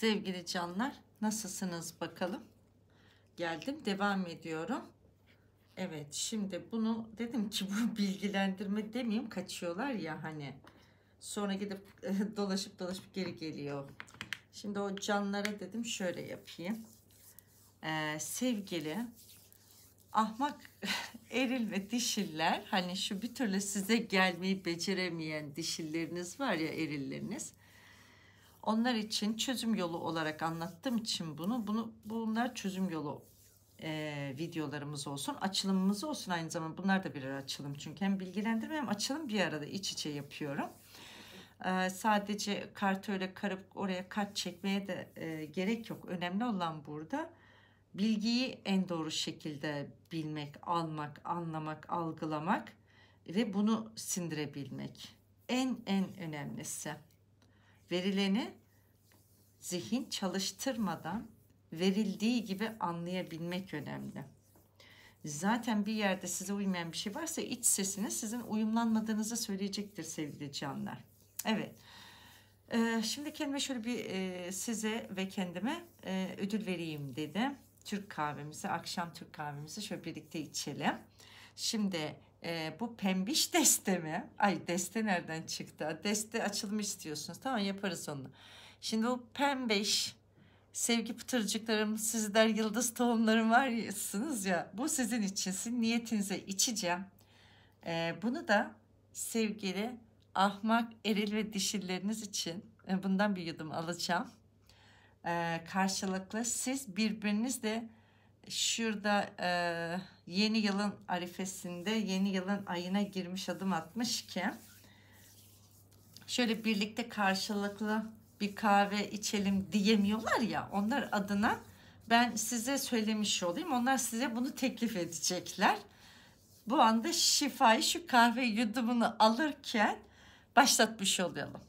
Sevgili canlar nasılsınız bakalım. Geldim devam ediyorum. Evet şimdi bunu dedim ki bu bilgilendirme demeyeyim kaçıyorlar ya hani. Sonra gidip dolaşıp dolaşıp geri geliyor. Şimdi o canlara dedim şöyle yapayım. Ee, sevgili ahmak eril ve dişiller hani şu bir türlü size gelmeyi beceremeyen dişilleriniz var ya erilleriniz. Onlar için çözüm yolu olarak anlattığım için bunu, bunu bunlar çözüm yolu e, videolarımız olsun. Açılımımız olsun aynı zamanda. Bunlar da birer açılım çünkü hem bilgilendirme hem açılım bir arada iç içe yapıyorum. E, sadece kartı öyle karıp oraya kart çekmeye de e, gerek yok. Önemli olan burada bilgiyi en doğru şekilde bilmek, almak, anlamak, algılamak ve bunu sindirebilmek. En en önemlisi verileni zihin çalıştırmadan verildiği gibi anlayabilmek önemli. Zaten bir yerde size uymayan bir şey varsa iç sesini sizin uyumlanmadığınızı söyleyecektir sevgili canlar. Evet. Ee, şimdi kendime şöyle bir e, size ve kendime e, ödül vereyim dedim. Türk kahvemizi, akşam Türk kahvemizi şöyle birlikte içelim. Şimdi e, bu pembiş deste mi? Ay deste nereden çıktı? Deste açılmış istiyorsunuz Tamam yaparız onu. Şimdi bu pembeş sevgi pıtırcıklarım sizler yıldız tohumlarım varsınız ya bu sizin içinsin niyetinize içeceğim. E, bunu da sevgili ahmak eril ve dişilleriniz için e, bundan bir yudum alacağım. E, karşılıklı siz birbirinizle şurada e, yeni yılın arifesinde yeni yılın ayına girmiş adım atmış ki şöyle birlikte karşılıklı bir kahve içelim diyemiyorlar ya onlar adına ben size söylemiş olayım onlar size bunu teklif edecekler. Bu anda şifayı şu kahve yudumunu alırken başlatmış olalım.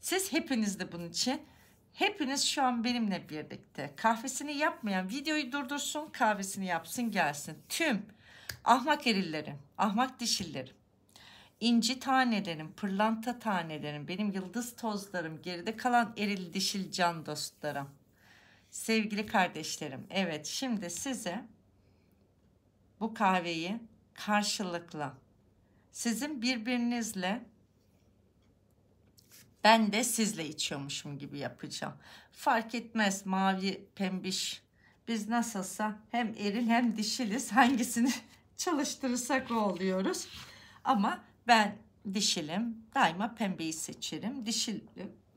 Siz hepiniz de bunun için Hepiniz şu an benimle birlikte. Kahvesini yapmayan videoyu durdursun, kahvesini yapsın gelsin. Tüm ahmak erillerim, ahmak dişillerim, inci tanelerim, pırlanta tanelerim, benim yıldız tozlarım, geride kalan eril dişil can dostlarım. Sevgili kardeşlerim, evet şimdi size bu kahveyi karşılıklı sizin birbirinizle ben de sizle içiyormuşum gibi yapacağım. Fark etmez mavi, pembiş. Biz nasılsa hem eril hem dişiliz. Hangisini çalıştırırsak o oluyoruz. Ama ben dişilim. Daima pembeyi seçerim. Dişilim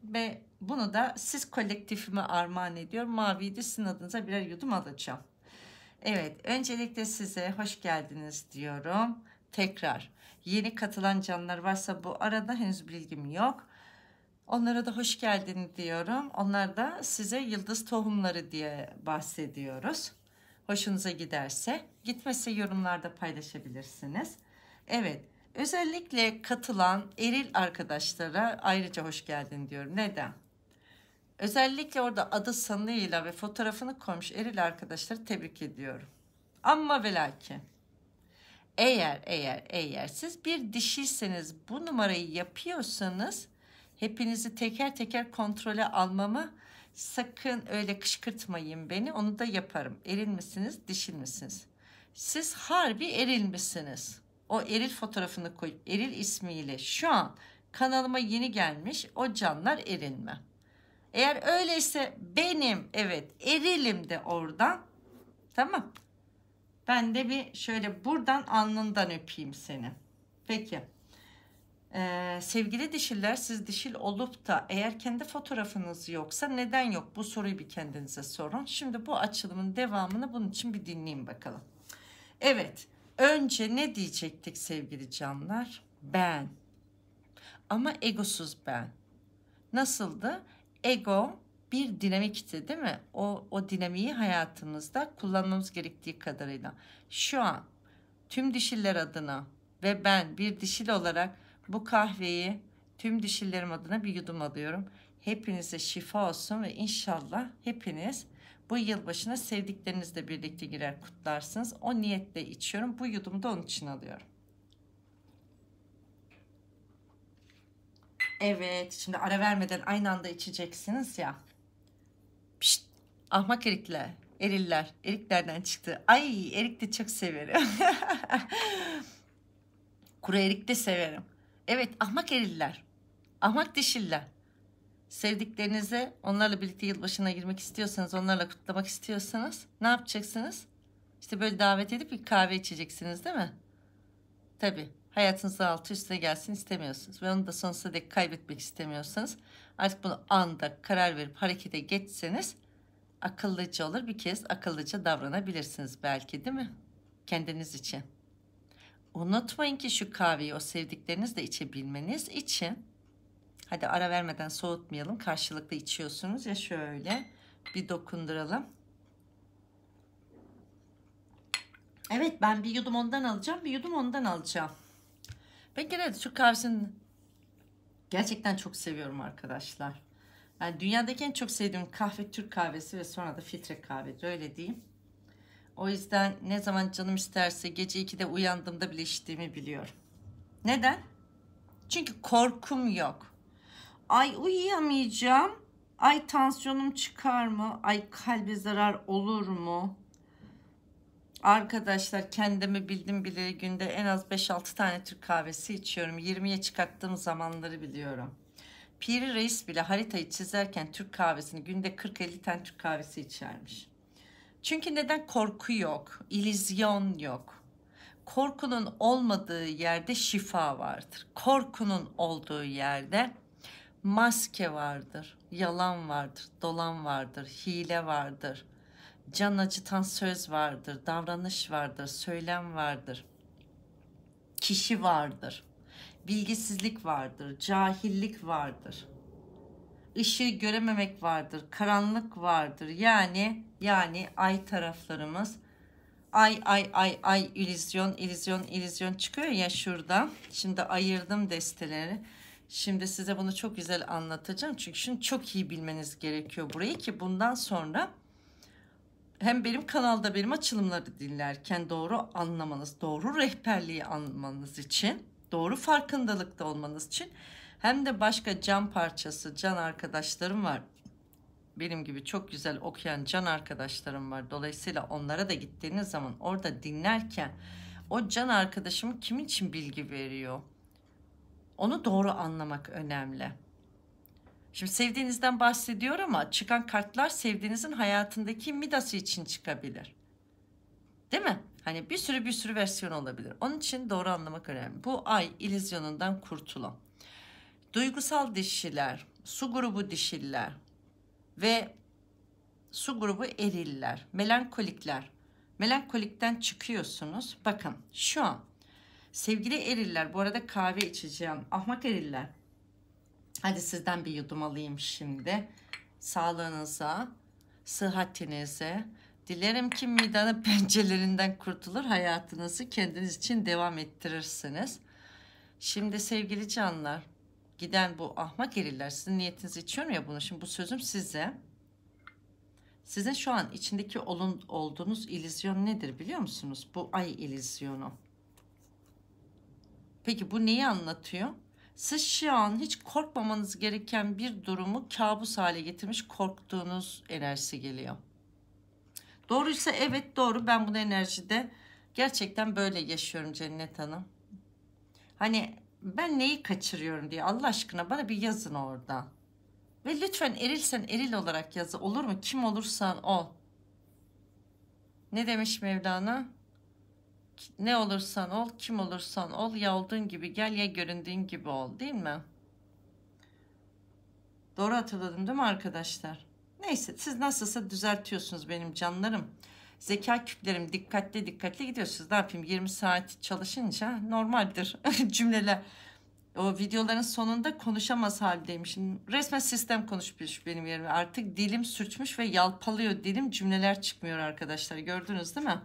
ve bunu da siz kolektifime armağan ediyorum. Maviyi de sizin adınıza birer yudum alacağım. Evet, öncelikle size hoş geldiniz diyorum. Tekrar yeni katılan canlılar varsa bu arada henüz bilgim yok. Onlara da hoş geldin diyorum. Onlar da size yıldız tohumları diye bahsediyoruz. Hoşunuza giderse, gitmese yorumlarda paylaşabilirsiniz. Evet, özellikle katılan eril arkadaşlara ayrıca hoş geldin diyorum. Neden? Özellikle orada adı sanıyla ve fotoğrafını koymuş eril arkadaşları tebrik ediyorum. Ama ve eğer eğer eğer siz bir dişiyseniz bu numarayı yapıyorsanız hepinizi teker teker kontrole almamı sakın öyle kışkırtmayın beni onu da yaparım. Eril misiniz dişil misiniz? Siz harbi eril misiniz? O eril fotoğrafını koy, eril ismiyle şu an kanalıma yeni gelmiş o canlar eril mi? Eğer öyleyse benim evet erilim de oradan tamam. Ben de bir şöyle buradan alnından öpeyim seni. Peki. Ee, sevgili dişiller siz dişil olup da eğer kendi fotoğrafınız yoksa neden yok? Bu soruyu bir kendinize sorun. Şimdi bu açılımın devamını bunun için bir dinleyin bakalım. Evet önce ne diyecektik sevgili canlar? Ben. Ama egosuz ben. Nasıldı? Ego bir dinamikti değil mi? O, o dinamiği hayatımızda kullanmamız gerektiği kadarıyla. Şu an tüm dişiller adına ve ben bir dişil olarak bu kahveyi tüm dişilerim adına bir yudum alıyorum. Hepinize şifa olsun ve inşallah hepiniz bu yılbaşına sevdiklerinizle birlikte girer kutlarsınız. O niyetle içiyorum. Bu yudumu da onun için alıyorum. Evet, şimdi ara vermeden aynı anda içeceksiniz ya. Pişt, ahmak erikle, eriller, eriklerden çıktı. Ay, erik de çok severim. Kuru erik de severim. Evet ahmak eriller. Ahmak dişiller. Sevdiklerinize onlarla birlikte yılbaşına girmek istiyorsanız, onlarla kutlamak istiyorsanız ne yapacaksınız? İşte böyle davet edip bir kahve içeceksiniz değil mi? Tabii. Hayatınızda altı üstüne gelsin istemiyorsunuz. Ve onu da sonsuza dek kaybetmek istemiyorsanız artık bunu anda karar verip harekete geçseniz akıllıca olur. Bir kez akıllıca davranabilirsiniz belki değil mi? Kendiniz için. Unutmayın ki şu kahveyi o sevdiklerinizle içebilmeniz için hadi ara vermeden soğutmayalım. Karşılıklı içiyorsunuz ya şöyle bir dokunduralım. Evet ben bir yudum ondan alacağım. Bir yudum ondan alacağım. Ben gene de Türk kahvesini gerçekten çok seviyorum arkadaşlar. Yani dünyadaki en çok sevdiğim kahve Türk kahvesi ve sonra da filtre kahvedir öyle diyeyim. O yüzden ne zaman canım isterse gece 2'de uyandığımda bile içtiğimi biliyorum. Neden? Çünkü korkum yok. Ay uyuyamayacağım. Ay tansiyonum çıkar mı? Ay kalbe zarar olur mu? Arkadaşlar kendimi bildim bile günde en az 5-6 tane Türk kahvesi içiyorum. 20'ye çıkarttığım zamanları biliyorum. Piri Reis bile haritayı çizerken Türk kahvesini günde 40-50 tane Türk kahvesi içermiş. Çünkü neden korku yok, ilizyon yok. Korkunun olmadığı yerde şifa vardır. Korkunun olduğu yerde maske vardır, yalan vardır, dolan vardır, hile vardır. Can acıtan söz vardır, davranış vardır, söylem vardır. Kişi vardır. Bilgisizlik vardır, cahillik vardır. Işığı görememek vardır, karanlık vardır. Yani yani ay taraflarımız. Ay ay ay ay ilizyon ilizyon ilizyon çıkıyor ya şurada. Şimdi ayırdım desteleri. Şimdi size bunu çok güzel anlatacağım. Çünkü şimdi çok iyi bilmeniz gerekiyor burayı ki bundan sonra hem benim kanalda benim açılımları dinlerken doğru anlamanız, doğru rehberliği anlamanız için, doğru farkındalıkta olmanız için hem de başka can parçası, can arkadaşlarım var benim gibi çok güzel okuyan can arkadaşlarım var. Dolayısıyla onlara da gittiğiniz zaman orada dinlerken o can arkadaşım kim için bilgi veriyor? Onu doğru anlamak önemli. Şimdi sevdiğinizden bahsediyor ama çıkan kartlar sevdiğinizin hayatındaki midası için çıkabilir. Değil mi? Hani bir sürü bir sürü versiyon olabilir. Onun için doğru anlamak önemli. Bu ay ilizyonundan kurtulun. Duygusal dişiler, su grubu dişiler, ve su grubu eriller, melankolikler. Melankolikten çıkıyorsunuz. Bakın şu an sevgili eriller bu arada kahve içeceğim. Ahmak eriller. Hadi sizden bir yudum alayım şimdi. Sağlığınıza, sıhhatinize. Dilerim ki midanın pençelerinden kurtulur. Hayatınızı kendiniz için devam ettirirsiniz. Şimdi sevgili canlar giden bu ahmak eriler sizin niyetinizi içiyor ya bunu. Şimdi bu sözüm size. Sizin şu an içindeki olun, olduğunuz ilizyon nedir biliyor musunuz? Bu ay ilizyonu. Peki bu neyi anlatıyor? Siz şu an hiç korkmamanız gereken bir durumu kabus hale getirmiş korktuğunuz enerjisi geliyor. Doğruysa evet doğru ben bu enerjide gerçekten böyle yaşıyorum Cennet Hanım. Hani ben neyi kaçırıyorum diye Allah aşkına bana bir yazın orada. Ve lütfen erilsen eril olarak yazı olur mu? Kim olursan ol. Ne demiş Mevlana? Ne olursan ol, kim olursan ol, ya olduğun gibi gel ya göründüğün gibi ol değil mi? Doğru hatırladım değil mi arkadaşlar? Neyse siz nasılsa düzeltiyorsunuz benim canlarım zeka küplerim dikkatli dikkatli gidiyor. ne yapayım 20 saat çalışınca normaldir cümleler. O videoların sonunda konuşamaz haldeymişim. Resmen sistem konuşmuş benim yerime. Artık dilim sürçmüş ve yalpalıyor dilim cümleler çıkmıyor arkadaşlar. Gördünüz değil mi?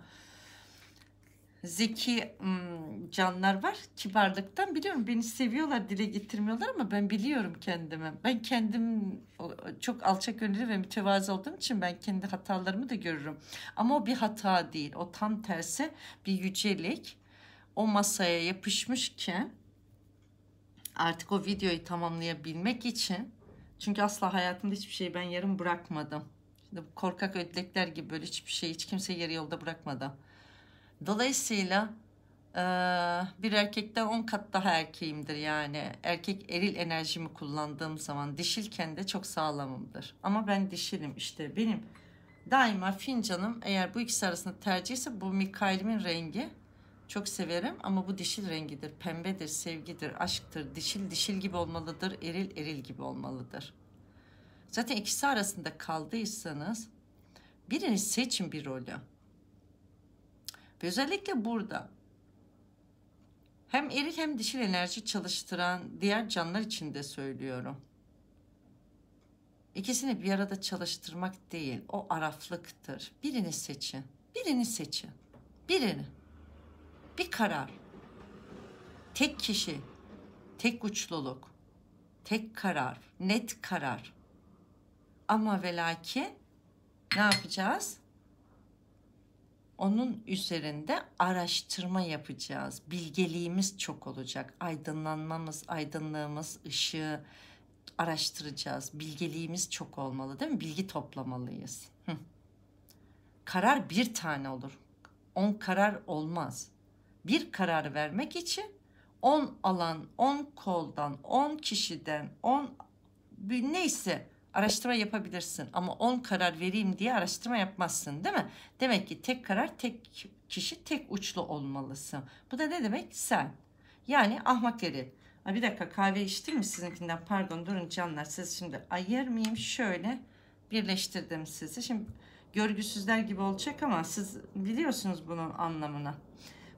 zeki canlar var kibarlıktan biliyorum beni seviyorlar dile getirmiyorlar ama ben biliyorum kendimi ben kendim çok alçak gönüllü ve mütevazı olduğum için ben kendi hatalarımı da görürüm ama o bir hata değil o tam tersi bir yücelik o masaya yapışmış ki artık o videoyu tamamlayabilmek için çünkü asla hayatımda hiçbir şeyi ben yarım bırakmadım Şimdi korkak ödlekler gibi böyle hiçbir şey hiç kimse yarı yolda bırakmadı Dolayısıyla e, bir erkekten 10 kat daha erkeğimdir yani. Erkek eril enerjimi kullandığım zaman dişilken de çok sağlamımdır. Ama ben dişilim işte benim daima fincanım eğer bu ikisi arasında tercihse bu Mikail'imin rengi çok severim ama bu dişil rengidir. Pembedir, sevgidir, aşktır. Dişil dişil gibi olmalıdır, eril eril gibi olmalıdır. Zaten ikisi arasında kaldıysanız birini seçin bir rolü. Ve özellikle burada hem erik hem dişil enerji çalıştıran diğer canlılar için de söylüyorum. İkisini bir arada çalıştırmak değil, o araflıktır. Birini seçin, birini seçin, birini. Bir karar. Tek kişi, tek uçluluk, tek karar, net karar. Ama ve lakin ne yapacağız? Onun üzerinde araştırma yapacağız. Bilgeliğimiz çok olacak. Aydınlanmamız, aydınlığımız, ışığı araştıracağız. Bilgeliğimiz çok olmalı değil mi? Bilgi toplamalıyız. Karar bir tane olur. On karar olmaz. Bir karar vermek için on alan, on koldan, on kişiden, on neyse araştırma yapabilirsin ama 10 karar vereyim diye araştırma yapmazsın değil mi? Demek ki tek karar tek kişi tek uçlu olmalısın. Bu da ne demek? Sen. Yani ahmak eri. Ay bir dakika kahve içtim mi sizinkinden? Pardon durun canlar siz şimdi ayırmayayım şöyle birleştirdim sizi. Şimdi görgüsüzler gibi olacak ama siz biliyorsunuz bunun anlamını.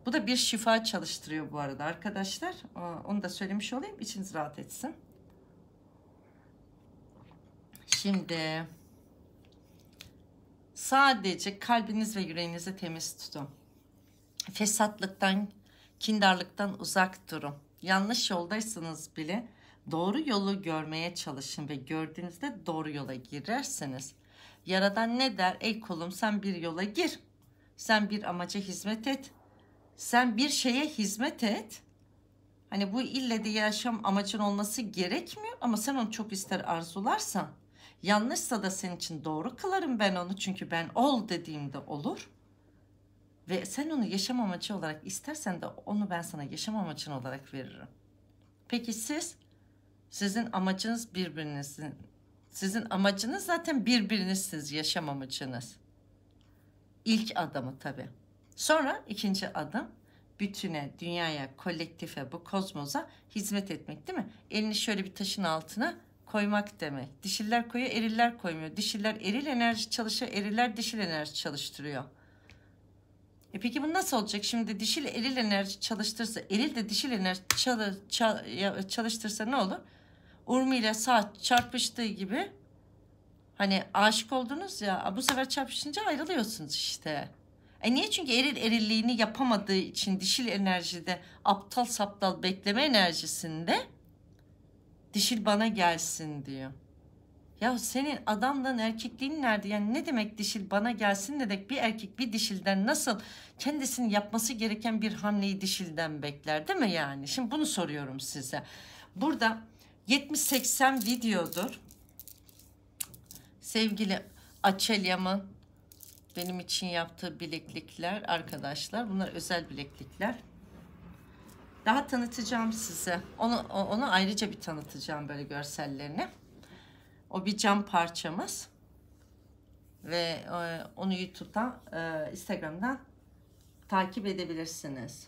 Bu da bir şifa çalıştırıyor bu arada arkadaşlar. Onu da söylemiş olayım içiniz rahat etsin. Şimdi sadece kalbiniz ve yüreğinizi temiz tutun. Fesatlıktan, kindarlıktan uzak durun. Yanlış yoldaysanız bile doğru yolu görmeye çalışın ve gördüğünüzde doğru yola girersiniz. Yaradan ne der? Ey kolum sen bir yola gir. Sen bir amaca hizmet et. Sen bir şeye hizmet et. Hani bu ille de yaşam amacın olması gerekmiyor ama sen onu çok ister arzularsan Yanlışsa da senin için doğru kılarım ben onu çünkü ben ol dediğimde olur. Ve sen onu yaşam amacı olarak istersen de onu ben sana yaşam amacın olarak veririm. Peki siz, sizin amacınız birbirinizin, sizin amacınız zaten birbirinizsiniz yaşam amacınız. İlk adımı tabi. Sonra ikinci adım bütüne, dünyaya, kolektife, bu kozmoza hizmet etmek değil mi? Elini şöyle bir taşın altına koymak demek. Dişiler koyuyor, eriller koymuyor. Dişiler eril enerji çalışır, eriller dişil enerji çalıştırıyor. E peki bu nasıl olacak? Şimdi dişil eril enerji çalıştırsa, eril de dişil enerji çalı, çal, çalıştırsa ne olur? Urmi ile saat çarpıştığı gibi hani aşık oldunuz ya bu sefer çarpışınca ayrılıyorsunuz işte. E niye? Çünkü eril erilliğini yapamadığı için dişil enerjide aptal saptal bekleme enerjisinde dişil bana gelsin diyor. Ya senin adamdan erkekliğin nerede? Yani ne demek dişil bana gelsin demek bir erkek bir dişilden nasıl kendisini yapması gereken bir hamleyi dişilden bekler değil mi yani? Şimdi bunu soruyorum size. Burada 70-80 videodur. Sevgili Açelyam'ın benim için yaptığı bileklikler arkadaşlar bunlar özel bileklikler. Daha tanıtacağım size. Onu, onu ayrıca bir tanıtacağım böyle görsellerini. O bir cam parçamız. Ve e, onu YouTube'dan, e, Instagram'da takip edebilirsiniz.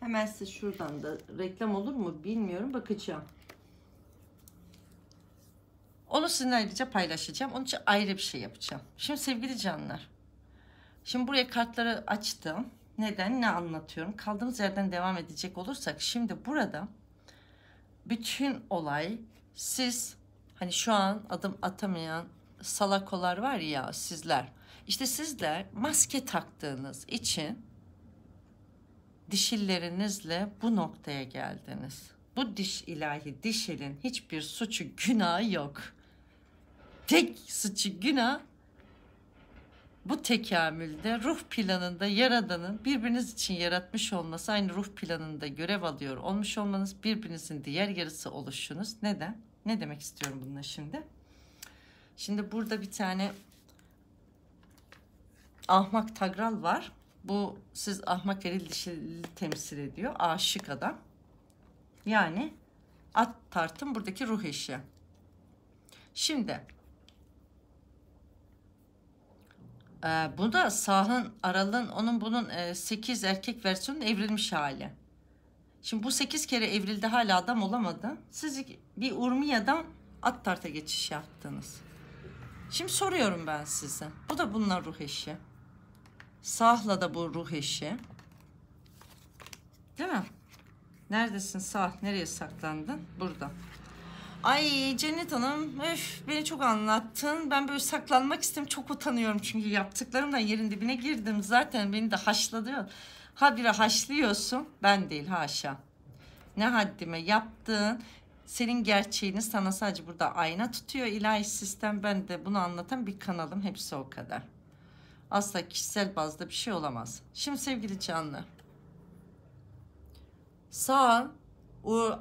Hemen size şuradan da reklam olur mu bilmiyorum. Bakacağım. Onu sizinle ayrıca paylaşacağım. Onun için ayrı bir şey yapacağım. Şimdi sevgili canlar. Şimdi buraya kartları açtım. Neden? Ne anlatıyorum? Kaldığımız yerden devam edecek olursak şimdi burada bütün olay siz hani şu an adım atamayan salakolar var ya sizler. İşte sizler maske taktığınız için dişillerinizle bu noktaya geldiniz. Bu diş ilahi dişilin hiçbir suçu günahı yok. Tek suçu günah bu tekamülde ruh planında yaradanın birbiriniz için yaratmış olması aynı ruh planında görev alıyor olmuş olmanız birbirinizin diğer yarısı oluşunuz. Neden? Ne demek istiyorum bununla şimdi? Şimdi burada bir tane ahmak tagral var. Bu siz ahmak eril dişili temsil ediyor. Aşık adam. Yani at tartım buradaki ruh eşi. Şimdi Ee, bu da sahın aralığın onun bunun e, 8 erkek versiyonun evrilmiş hali. Şimdi bu 8 kere evrildi hala adam olamadı. Siz bir Urmiya'dan at tarta geçiş yaptınız. Şimdi soruyorum ben size. Bu da bunlar ruh eşi. Sahla da bu ruh eşi. Değil mi? Neredesin Sah? Nereye saklandın? Burada. Ay Cennet Hanım, öf beni çok anlattın. Ben böyle saklanmak istem, Çok utanıyorum çünkü yaptıklarımdan yerin dibine girdim. Zaten beni de haşladı. Ha bir haşlıyorsun. Ben değil haşa. Ne haddime yaptın. Senin gerçeğini sana sadece burada ayna tutuyor ilahi sistem. Ben de bunu anlatan bir kanalım. Hepsi o kadar. Asla kişisel bazda bir şey olamaz. Şimdi sevgili Canlı. Sağ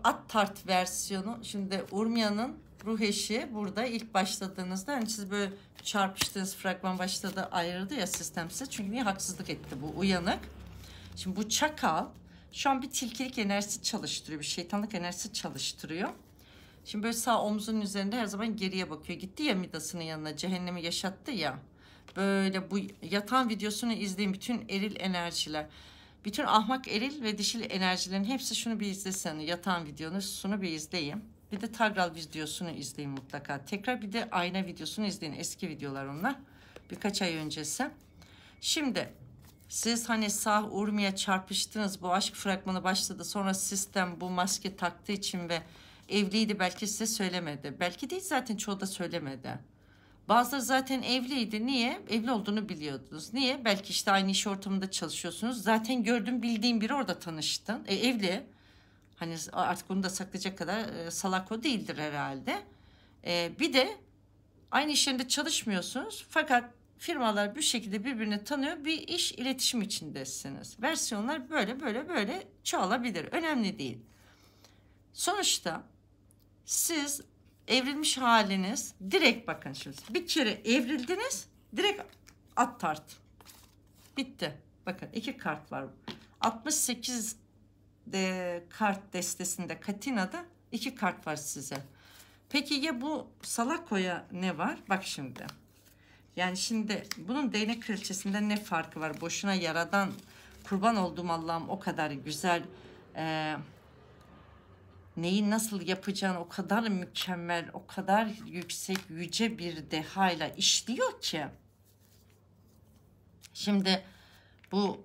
at tart versiyonu. Şimdi Urmia'nın ruh eşi burada ilk başladığınızda hani siz böyle çarpıştığınız fragman başta da ayrıldı ya sistem size. Çünkü niye haksızlık etti bu uyanık. Şimdi bu çakal şu an bir tilkilik enerjisi çalıştırıyor. Bir şeytanlık enerjisi çalıştırıyor. Şimdi böyle sağ omzunun üzerinde her zaman geriye bakıyor. Gitti ya Midas'ının yanına cehennemi yaşattı ya. Böyle bu yatan videosunu izleyin bütün eril enerjiler. Bütün ahmak eril ve dişil enerjilerin hepsi şunu bir izlesen. Yatan videosunu bir izleyin. Bir de Tagral videosunu izleyin mutlaka. Tekrar bir de ayna videosunu izleyin. Eski videolar onlar. Birkaç ay öncesi. Şimdi siz hani sağ urmiye çarpıştınız. Bu aşk fragmanı başladı. Sonra sistem bu maske taktığı için ve evliydi belki size söylemedi. Belki değil zaten çoğu da söylemedi. Bazıları zaten evliydi. Niye? Evli olduğunu biliyordunuz. Niye? Belki işte aynı iş ortamında çalışıyorsunuz. Zaten gördüm bildiğim biri orada tanıştın. E, evli. Hani artık onu da saklayacak kadar e, salak o değildir herhalde. E, bir de aynı iş yerinde çalışmıyorsunuz. Fakat firmalar bir şekilde birbirini tanıyor. Bir iş iletişim içindesiniz. Versiyonlar böyle böyle böyle çoğalabilir. Önemli değil. Sonuçta siz evrilmiş haliniz direkt bakın şimdi bir kere evrildiniz direkt at tart bitti bakın iki kart var 68 de kart destesinde Katina'da iki kart var size peki ya bu Salako'ya ne var bak şimdi yani şimdi bunun değnek kraliçesinden ne farkı var boşuna yaradan kurban olduğum Allah'ım o kadar güzel eee neyi nasıl yapacağını o kadar mükemmel, o kadar yüksek, yüce bir dehayla işliyor ki. Şimdi bu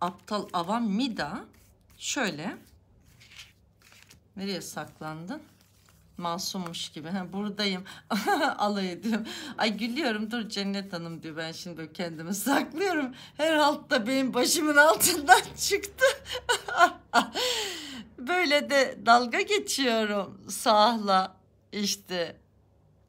aptal avam Mida şöyle nereye saklandın? Masummuş gibi. Ha, buradayım. Alay ediyorum. Ay gülüyorum. Dur Cennet Hanım diyor. Ben şimdi böyle kendimi saklıyorum. Her altta benim başımın altından çıktı. Böyle de dalga geçiyorum sahla. işte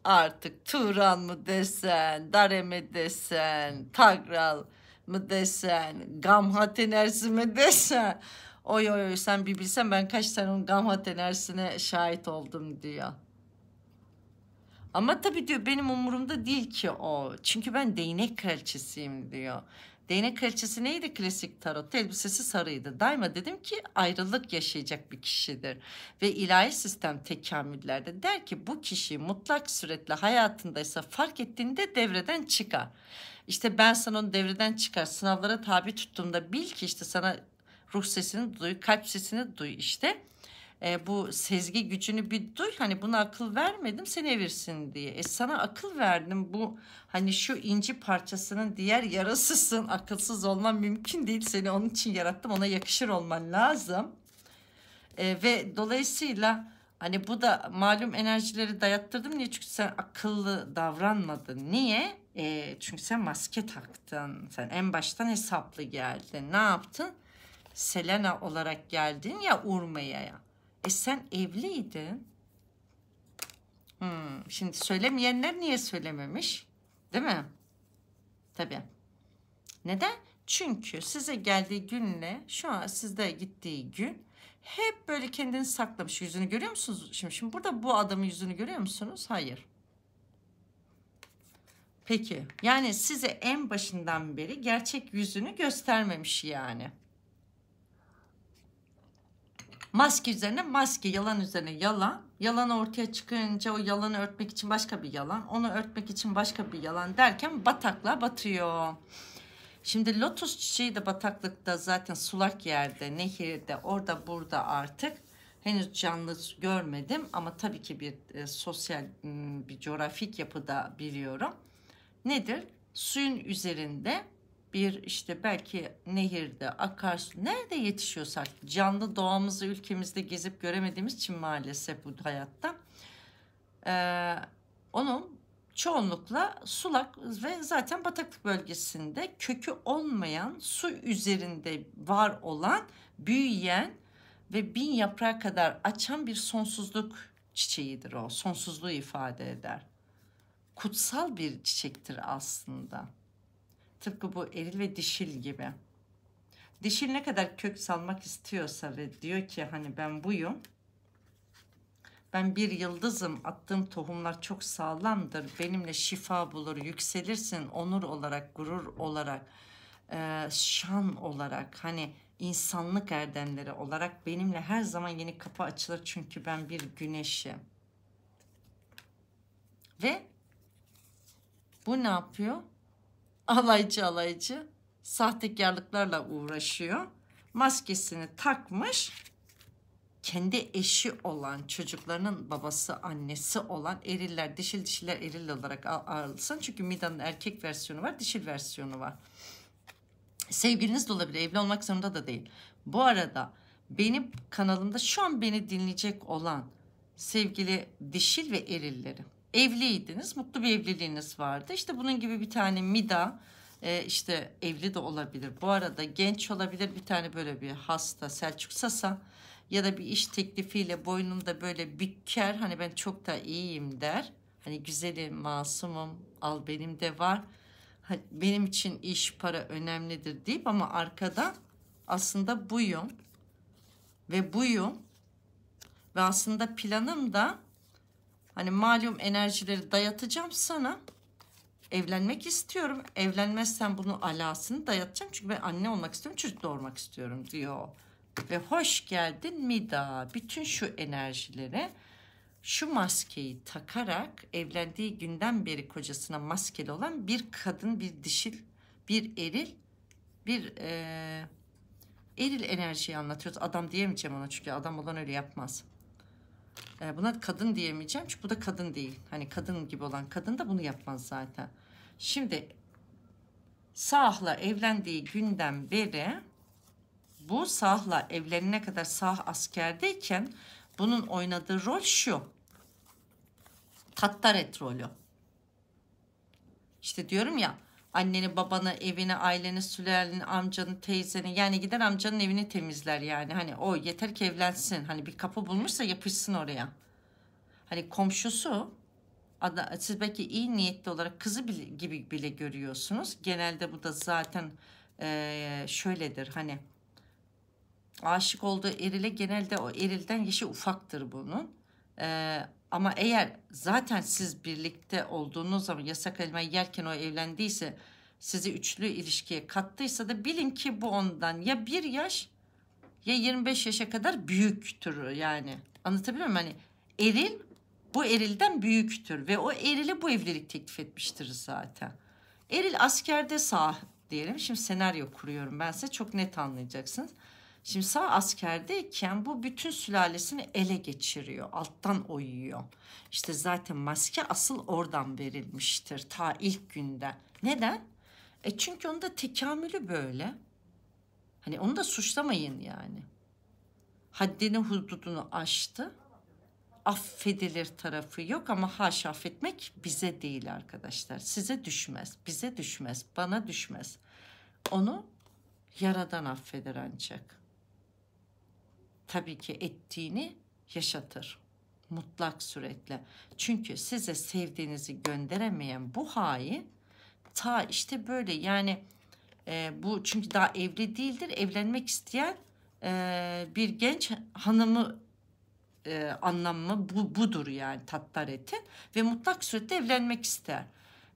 artık Turan mı desen, Dare mi desen, Tagral mı desen, Gamhat enerjisi mi desen. Oy oy oy sen bir bilsen ben kaç tane onun Gamhat enerjisine şahit oldum diyor. Ama tabii diyor benim umurumda değil ki o. Çünkü ben değnek kraliçesiyim diyor. Değnek kraliçesi neydi klasik tarot? Elbisesi sarıydı. Daima dedim ki ayrılık yaşayacak bir kişidir. Ve ilahi sistem tekamüllerde der ki bu kişi mutlak suretle hayatındaysa fark ettiğinde devreden çıkar. İşte ben sana onu devreden çıkar sınavlara tabi tuttuğumda bil ki işte sana ruh sesini duy, kalp sesini duy işte e, bu sezgi gücünü bir duy hani buna akıl vermedim seni evirsin diye. E sana akıl verdim bu hani şu inci parçasının diğer yarasısın akılsız olman mümkün değil seni onun için yarattım ona yakışır olman lazım. E, ve dolayısıyla hani bu da malum enerjileri dayattırdım niye çünkü sen akıllı davranmadın niye? E, çünkü sen maske taktın sen en baştan hesaplı geldin ne yaptın? Selena olarak geldin ya Urmaya'ya. E sen evliydin. Hmm, şimdi söylemeyenler niye söylememiş? Değil mi? Tabii. Neden? Çünkü size geldiği günle şu an sizde gittiği gün hep böyle kendini saklamış. Yüzünü görüyor musunuz? Şimdi, şimdi burada bu adamın yüzünü görüyor musunuz? Hayır. Peki. Yani size en başından beri gerçek yüzünü göstermemiş yani. Maske üzerine maske, yalan üzerine yalan. Yalan ortaya çıkınca o yalanı örtmek için başka bir yalan. Onu örtmek için başka bir yalan derken bataklığa batıyor. Şimdi lotus çiçeği de bataklıkta zaten sulak yerde, nehirde, orada burada artık. Henüz canlı görmedim ama tabii ki bir e, sosyal bir coğrafik yapıda biliyorum. Nedir? Suyun üzerinde bir işte belki nehirde, akarsu nerede yetişiyorsak canlı doğamızı ülkemizde gezip göremediğimiz için maalesef bu hayatta ee, onun çoğunlukla sulak ve zaten bataklık bölgesinde kökü olmayan su üzerinde var olan büyüyen ve bin yaprağa kadar açan bir sonsuzluk çiçeğidir o. Sonsuzluğu ifade eder. Kutsal bir çiçektir aslında. Tıpkı bu eril ve dişil gibi. Dişil ne kadar kök salmak istiyorsa ve diyor ki hani ben buyum. Ben bir yıldızım. Attığım tohumlar çok sağlamdır. Benimle şifa bulur, yükselirsin. Onur olarak, gurur olarak, e, şan olarak hani insanlık erdemleri olarak benimle her zaman yeni kapı açılır. Çünkü ben bir güneşim. Ve bu ne yapıyor? alaycı alaycı sahtekarlıklarla uğraşıyor. Maskesini takmış. Kendi eşi olan çocuklarının babası, annesi olan eriller, dişil dişiler eril olarak ağırlasın. Çünkü Mida'nın erkek versiyonu var, dişil versiyonu var. Sevgiliniz de olabilir, evli olmak zorunda da değil. Bu arada benim kanalımda şu an beni dinleyecek olan sevgili dişil ve erillerim evliydiniz, mutlu bir evliliğiniz vardı. İşte bunun gibi bir tane Mida e, işte evli de olabilir. Bu arada genç olabilir bir tane böyle bir hasta Selçuk Sasa ya da bir iş teklifiyle boynunda böyle büker hani ben çok da iyiyim der. Hani güzelim, masumum, al benim de var. Hani benim için iş, para önemlidir deyip ama arkada aslında buyum ve buyum ve aslında planım da Hani malum enerjileri dayatacağım sana. Evlenmek istiyorum. Evlenmezsen bunu alasını dayatacağım. Çünkü ben anne olmak istiyorum. Çocuk doğurmak istiyorum diyor. Ve hoş geldin Mida. Bütün şu enerjilere şu maskeyi takarak evlendiği günden beri kocasına maskeli olan bir kadın, bir dişil, bir eril, bir e, eril enerjiyi anlatıyoruz. Adam diyemeyeceğim ona çünkü adam olan öyle yapmaz. Ee, buna kadın diyemeyeceğim çünkü bu da kadın değil. Hani kadın gibi olan kadın da bunu yapmaz zaten. Şimdi Sah'la evlendiği günden beri bu Sah'la evlenene kadar Sah askerdeyken bunun oynadığı rol şu. Tattaret rolü. İşte diyorum ya anneni babanı evini aileni sülaleni amcanı teyzeni yani gider amcanın evini temizler yani hani o yeter ki evlensin hani bir kapı bulmuşsa yapışsın oraya hani komşusu ada, siz belki iyi niyetli olarak kızı bile, gibi bile görüyorsunuz genelde bu da zaten e, şöyledir hani aşık olduğu erile genelde o erilden yaşı ufaktır bunun e, ama eğer zaten siz birlikte olduğunuz zaman yasak elmayı yerken o evlendiyse sizi üçlü ilişkiye kattıysa da bilin ki bu ondan ya bir yaş ya 25 yaşa kadar büyüktür yani. Anlatabiliyor muyum? Hani eril bu erilden büyüktür ve o erili bu evlilik teklif etmiştir zaten. Eril askerde sağ diyelim. Şimdi senaryo kuruyorum ben size çok net anlayacaksınız. Şimdi sağ askerdeyken bu bütün sülalesini ele geçiriyor. Alttan oyuyor. İşte zaten maske asıl oradan verilmiştir ta ilk günden. Neden? E çünkü onun da tekamülü böyle. Hani onu da suçlamayın yani. Haddini hududunu aştı. Affedilir tarafı yok ama haş affetmek bize değil arkadaşlar. Size düşmez, bize düşmez, bana düşmez. Onu Yaradan affeder ancak tabii ki ettiğini yaşatır mutlak suretle. Çünkü size sevdiğinizi gönderemeyen bu hain ta işte böyle yani e, bu çünkü daha evli değildir. Evlenmek isteyen e, bir genç hanımı e, anlamı bu, budur yani Tattaret'in ve mutlak surette evlenmek ister.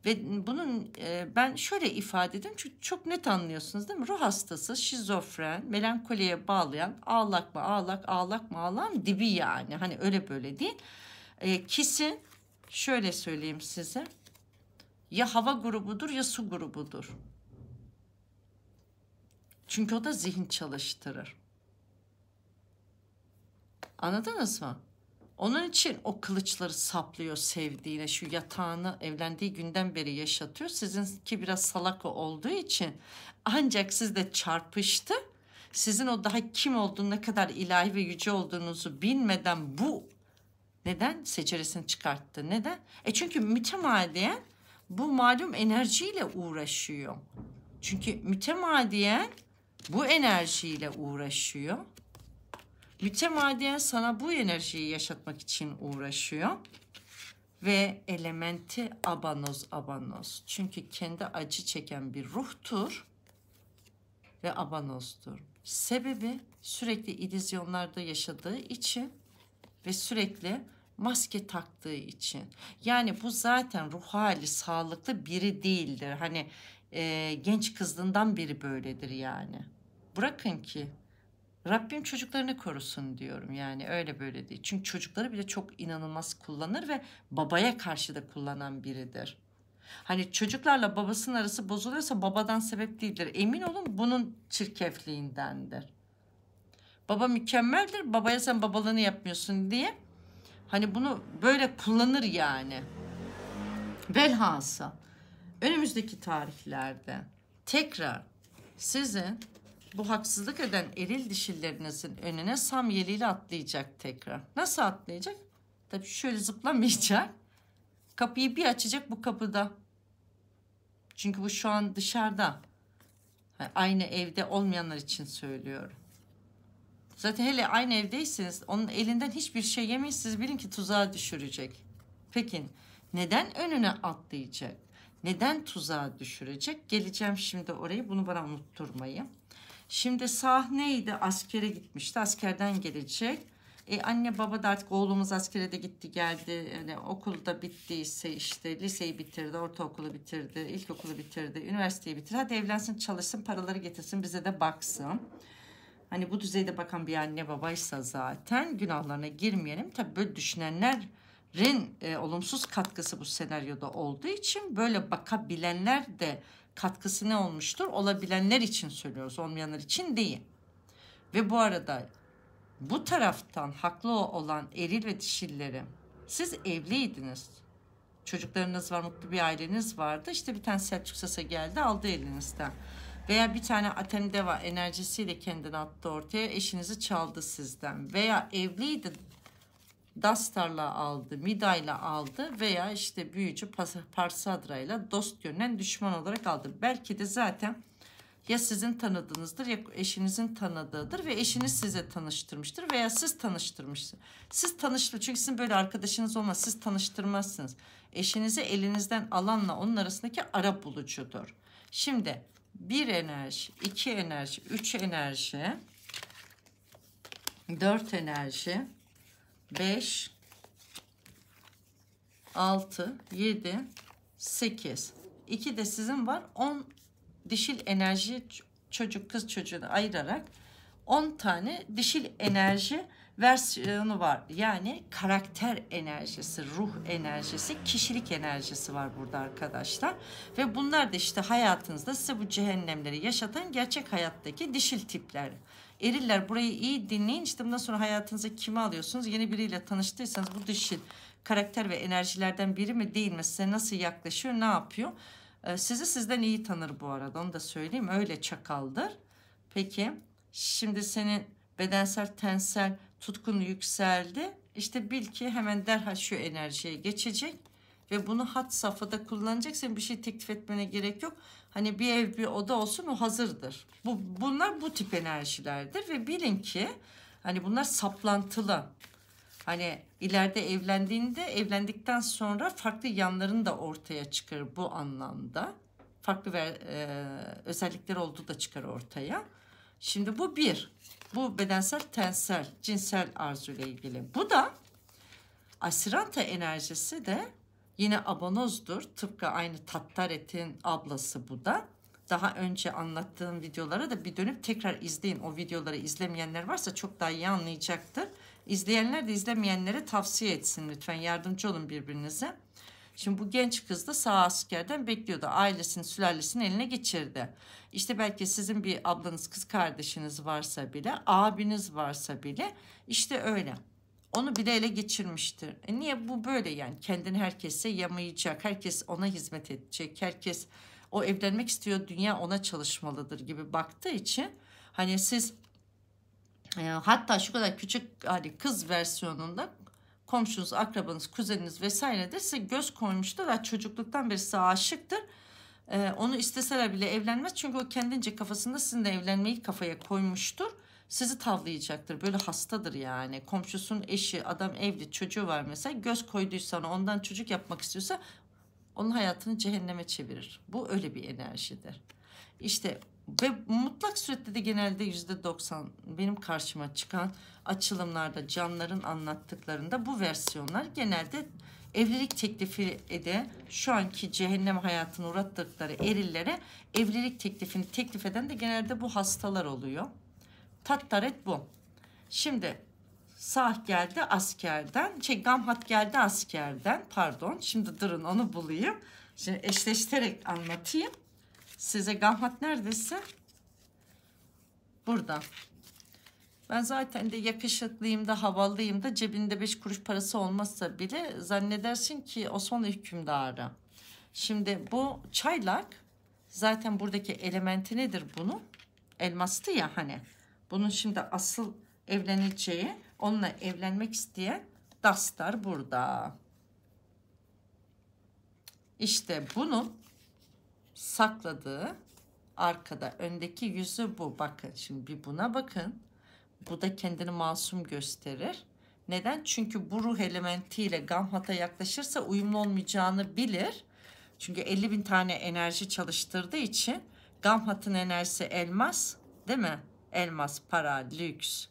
Ve bunun e, ben şöyle ifade edeyim çünkü çok net anlıyorsunuz değil mi? Ruh hastası, şizofren, melankoliye bağlayan ağlak mı ağlak, ağlak mı ağlam dibi yani. Hani öyle böyle değil. E, kesin şöyle söyleyeyim size. Ya hava grubudur ya su grubudur. Çünkü o da zihin çalıştırır. Anladınız mı? Onun için o kılıçları saplıyor sevdiğine şu yatağını evlendiği günden beri yaşatıyor. Sizinki biraz salaka olduğu için ancak siz de çarpıştı. Sizin o daha kim olduğunu ne kadar ilahi ve yüce olduğunuzu bilmeden bu neden seceresini çıkarttı? Neden? E çünkü mütemadiyen bu malum enerjiyle uğraşıyor. Çünkü mütemadiyen bu enerjiyle uğraşıyor. Mütemadiyen sana bu enerjiyi yaşatmak için uğraşıyor. Ve elementi abanoz abanoz. Çünkü kendi acı çeken bir ruhtur ve abanozdur. Sebebi sürekli ilizyonlarda yaşadığı için ve sürekli maske taktığı için. Yani bu zaten ruh hali sağlıklı biri değildir. Hani e, genç kızlığından biri böyledir yani. Bırakın ki Rabbim çocuklarını korusun diyorum yani öyle böyle değil. Çünkü çocukları bile çok inanılmaz kullanır ve babaya karşı da kullanan biridir. Hani çocuklarla babasının arası bozuluyorsa babadan sebep değildir. Emin olun bunun çirkefliğindendir. Baba mükemmeldir. Babaya sen babalığını yapmıyorsun diye. Hani bunu böyle kullanır yani. Velhasıl önümüzdeki tarihlerde tekrar sizin bu haksızlık eden eril dişillerinizin önüne samyeliyle atlayacak tekrar. Nasıl atlayacak? Tabii şöyle zıplamayacak. Kapıyı bir açacak bu kapıda. Çünkü bu şu an dışarıda. aynı evde olmayanlar için söylüyorum. Zaten hele aynı evdeyseniz onun elinden hiçbir şey yemeyin bilin ki tuzağa düşürecek. Peki neden önüne atlayacak? Neden tuzağa düşürecek? Geleceğim şimdi orayı bunu bana unutturmayın. Şimdi sahneydi askere gitmişti askerden gelecek. E, anne baba da artık oğlumuz askere de gitti geldi. Yani okulda bittiyse işte liseyi bitirdi, ortaokulu bitirdi, ilkokulu bitirdi, üniversiteyi bitirdi. Hadi evlensin, çalışsın, paraları getirsin, bize de baksın. Hani bu düzeyde bakan bir anne babaysa zaten günahlarına girmeyelim. Tabii böyle düşünenlerin e, olumsuz katkısı bu senaryoda olduğu için böyle bakabilenler de katkısı ne olmuştur? Olabilenler için söylüyoruz, olmayanlar için değil. Ve bu arada bu taraftan haklı olan eril ve dişilleri siz evliydiniz. Çocuklarınız var, mutlu bir aileniz vardı. İşte bir tane Selçuk Sasa geldi, aldı elinizden. Veya bir tane Atem Deva enerjisiyle kendini attı ortaya, eşinizi çaldı sizden. Veya evliydi, Dastar'la aldı, Mida'yla aldı veya işte büyücü Parsadra'yla dost yönden düşman olarak aldı. Belki de zaten ya sizin tanıdığınızdır ya eşinizin tanıdığıdır ve eşiniz size tanıştırmıştır veya siz tanıştırmışsınız. Siz tanıştır çünkü sizin böyle arkadaşınız olmaz siz tanıştırmazsınız. Eşinizi elinizden alanla onun arasındaki ara bulucudur. Şimdi bir enerji, iki enerji, üç enerji, dört enerji, 5 6 7 8 2 de sizin var 10 dişil enerji çocuk kız çocuğunu ayırarak 10 tane dişil enerji versiyonu var. Yani karakter enerjisi, ruh enerjisi, kişilik enerjisi var burada arkadaşlar. Ve bunlar da işte hayatınızda size bu cehennemleri yaşatan gerçek hayattaki dişil tipler. Eriller burayı iyi dinleyin. İşte bundan sonra hayatınıza kimi alıyorsunuz? Yeni biriyle tanıştıysanız bu dişil karakter ve enerjilerden biri mi değil mi? Size nasıl yaklaşıyor, ne yapıyor? Ee, sizi sizden iyi tanır bu arada onu da söyleyeyim. Öyle çakaldır. Peki şimdi senin bedensel, tensel, tutkun yükseldi. İşte bil ki hemen derhal şu enerjiye geçecek ve bunu hat safhada kullanacaksın. Bir şey teklif etmene gerek yok. Hani bir ev bir oda olsun o hazırdır. Bu, bunlar bu tip enerjilerdir ve bilin ki hani bunlar saplantılı. Hani ileride evlendiğinde evlendikten sonra farklı yanların da ortaya çıkar bu anlamda. Farklı ver, e, özellikler olduğu da çıkar ortaya. Şimdi bu bir. Bu bedensel, tensel, cinsel arzuyla ilgili. Bu da asiranta enerjisi de yine abonozdur. Tıpkı aynı Tattaret'in ablası bu da. Daha önce anlattığım videolara da bir dönüp tekrar izleyin. O videoları izlemeyenler varsa çok daha iyi anlayacaktır. İzleyenler de izlemeyenlere tavsiye etsin lütfen. Yardımcı olun birbirinize. Şimdi bu genç kız da sağ askerden bekliyordu. Ailesini, sülalesini eline geçirdi. İşte belki sizin bir ablanız, kız kardeşiniz varsa bile, abiniz varsa bile işte öyle. Onu bile ele geçirmiştir. E niye bu böyle yani? Kendini herkese yamayacak, herkes ona hizmet edecek, herkes o evlenmek istiyor, dünya ona çalışmalıdır gibi baktığı için hani siz e, hatta şu kadar küçük hani kız versiyonunda komşunuz, akrabanız, kuzeniniz vesaire de size göz koymuştur ve çocukluktan beri size aşıktır. Ee, onu isteseler bile evlenmez çünkü o kendince kafasında sizinle evlenmeyi kafaya koymuştur. Sizi tavlayacaktır. Böyle hastadır yani. komşusun eşi, adam evli, çocuğu var mesela. Göz koyduysa ona, ondan çocuk yapmak istiyorsa onun hayatını cehenneme çevirir. Bu öyle bir enerjidir. İşte ve mutlak surette de genelde yüzde 90 benim karşıma çıkan açılımlarda canların anlattıklarında bu versiyonlar genelde evlilik teklifi ede şu anki cehennem hayatını uğrattıkları erillere evlilik teklifini teklif eden de genelde bu hastalar oluyor. Tattaret bu. Şimdi sah geldi askerden, şey gamhat geldi askerden pardon şimdi durun onu bulayım. Şimdi eşleştirerek anlatayım size gamat neredeyse burada. Ben zaten de yakışıklıyım da havalıyım da cebinde beş kuruş parası olmazsa bile zannedersin ki o Osmanlı hükümdarı. Şimdi bu çaylak zaten buradaki elementi nedir bunu? Elmastı ya hani. Bunun şimdi asıl evleneceği onunla evlenmek isteyen Dastar burada. İşte bunun sakladığı arkada öndeki yüzü bu. Bakın şimdi bir buna bakın. Bu da kendini masum gösterir. Neden? Çünkü bu ruh elementiyle gamhata yaklaşırsa uyumlu olmayacağını bilir. Çünkü 50 bin tane enerji çalıştırdığı için gamhatın enerjisi elmas değil mi? Elmas, para, lüks,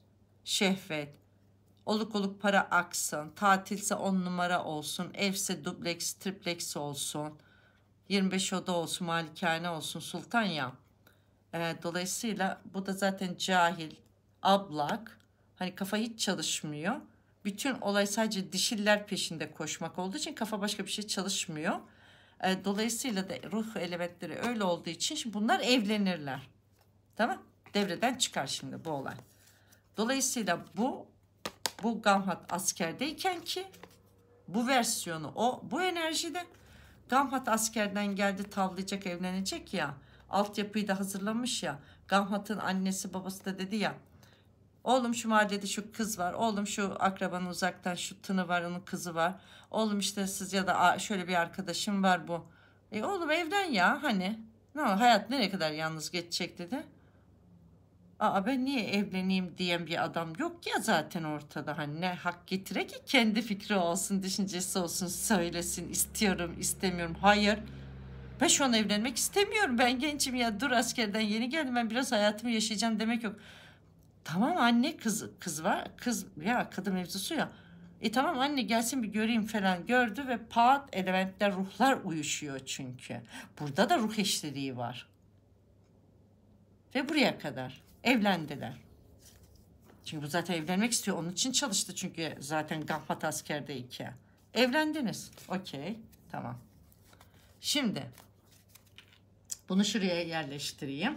şehvet, oluk oluk para aksın, tatilse on numara olsun, evse dubleks, triplex olsun, 25 oda olsun, malikane olsun sultan ya. E, dolayısıyla bu da zaten cahil, ablak, hani kafa hiç çalışmıyor. Bütün olay sadece dişiller peşinde koşmak olduğu için kafa başka bir şey çalışmıyor. E, dolayısıyla da ruh elementleri öyle olduğu için şimdi bunlar evlenirler. Tamam? Devreden çıkar şimdi bu olay. Dolayısıyla bu bu Gamhat askerdeyken ki bu versiyonu o bu enerjide Gamhat askerden geldi tavlayacak evlenecek ya. Altyapıyı da hazırlamış ya. Gamhat'ın annesi babası da dedi ya. Oğlum şu mahallede şu kız var. Oğlum şu akrabanın uzaktan şu tını var onun kızı var. Oğlum işte siz ya da şöyle bir arkadaşım var bu. E oğlum evden ya hani. Ne no, hayat nereye kadar yalnız geçecek dedi. Aa ben niye evleneyim diyen bir adam yok ya zaten ortada. Hani ne hak getire ki kendi fikri olsun, düşüncesi olsun, söylesin istiyorum, istemiyorum. Hayır. Ben şu an evlenmek istemiyorum. Ben gençim ya dur askerden yeni geldim. Ben biraz hayatımı yaşayacağım demek yok. Tamam anne kız kız var. Kız ya kadın mevzusu ya. E tamam anne gelsin bir göreyim falan gördü ve pat elementler ruhlar uyuşuyor çünkü. Burada da ruh eşliliği var. Ve buraya kadar evlendiler. Çünkü bu zaten evlenmek istiyor. Onun için çalıştı çünkü zaten Gahmat askerde iki. Evlendiniz. Okey. Tamam. Şimdi bunu şuraya yerleştireyim.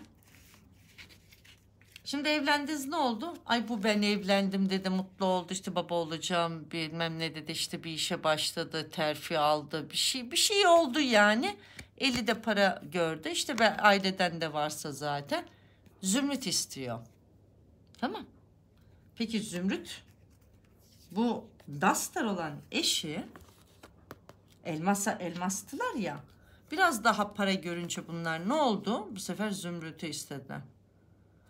Şimdi evlendiniz ne oldu? Ay bu ben evlendim dedi mutlu oldu işte baba olacağım bilmem ne dedi işte bir işe başladı terfi aldı bir şey bir şey oldu yani. Eli de para gördü işte ben aileden de varsa zaten. Zümrüt istiyor. Tamam. Peki Zümrüt bu Dastar olan eşi elmasa elmastılar ya. Biraz daha para görünce bunlar ne oldu? Bu sefer Zümrüt'ü istediler.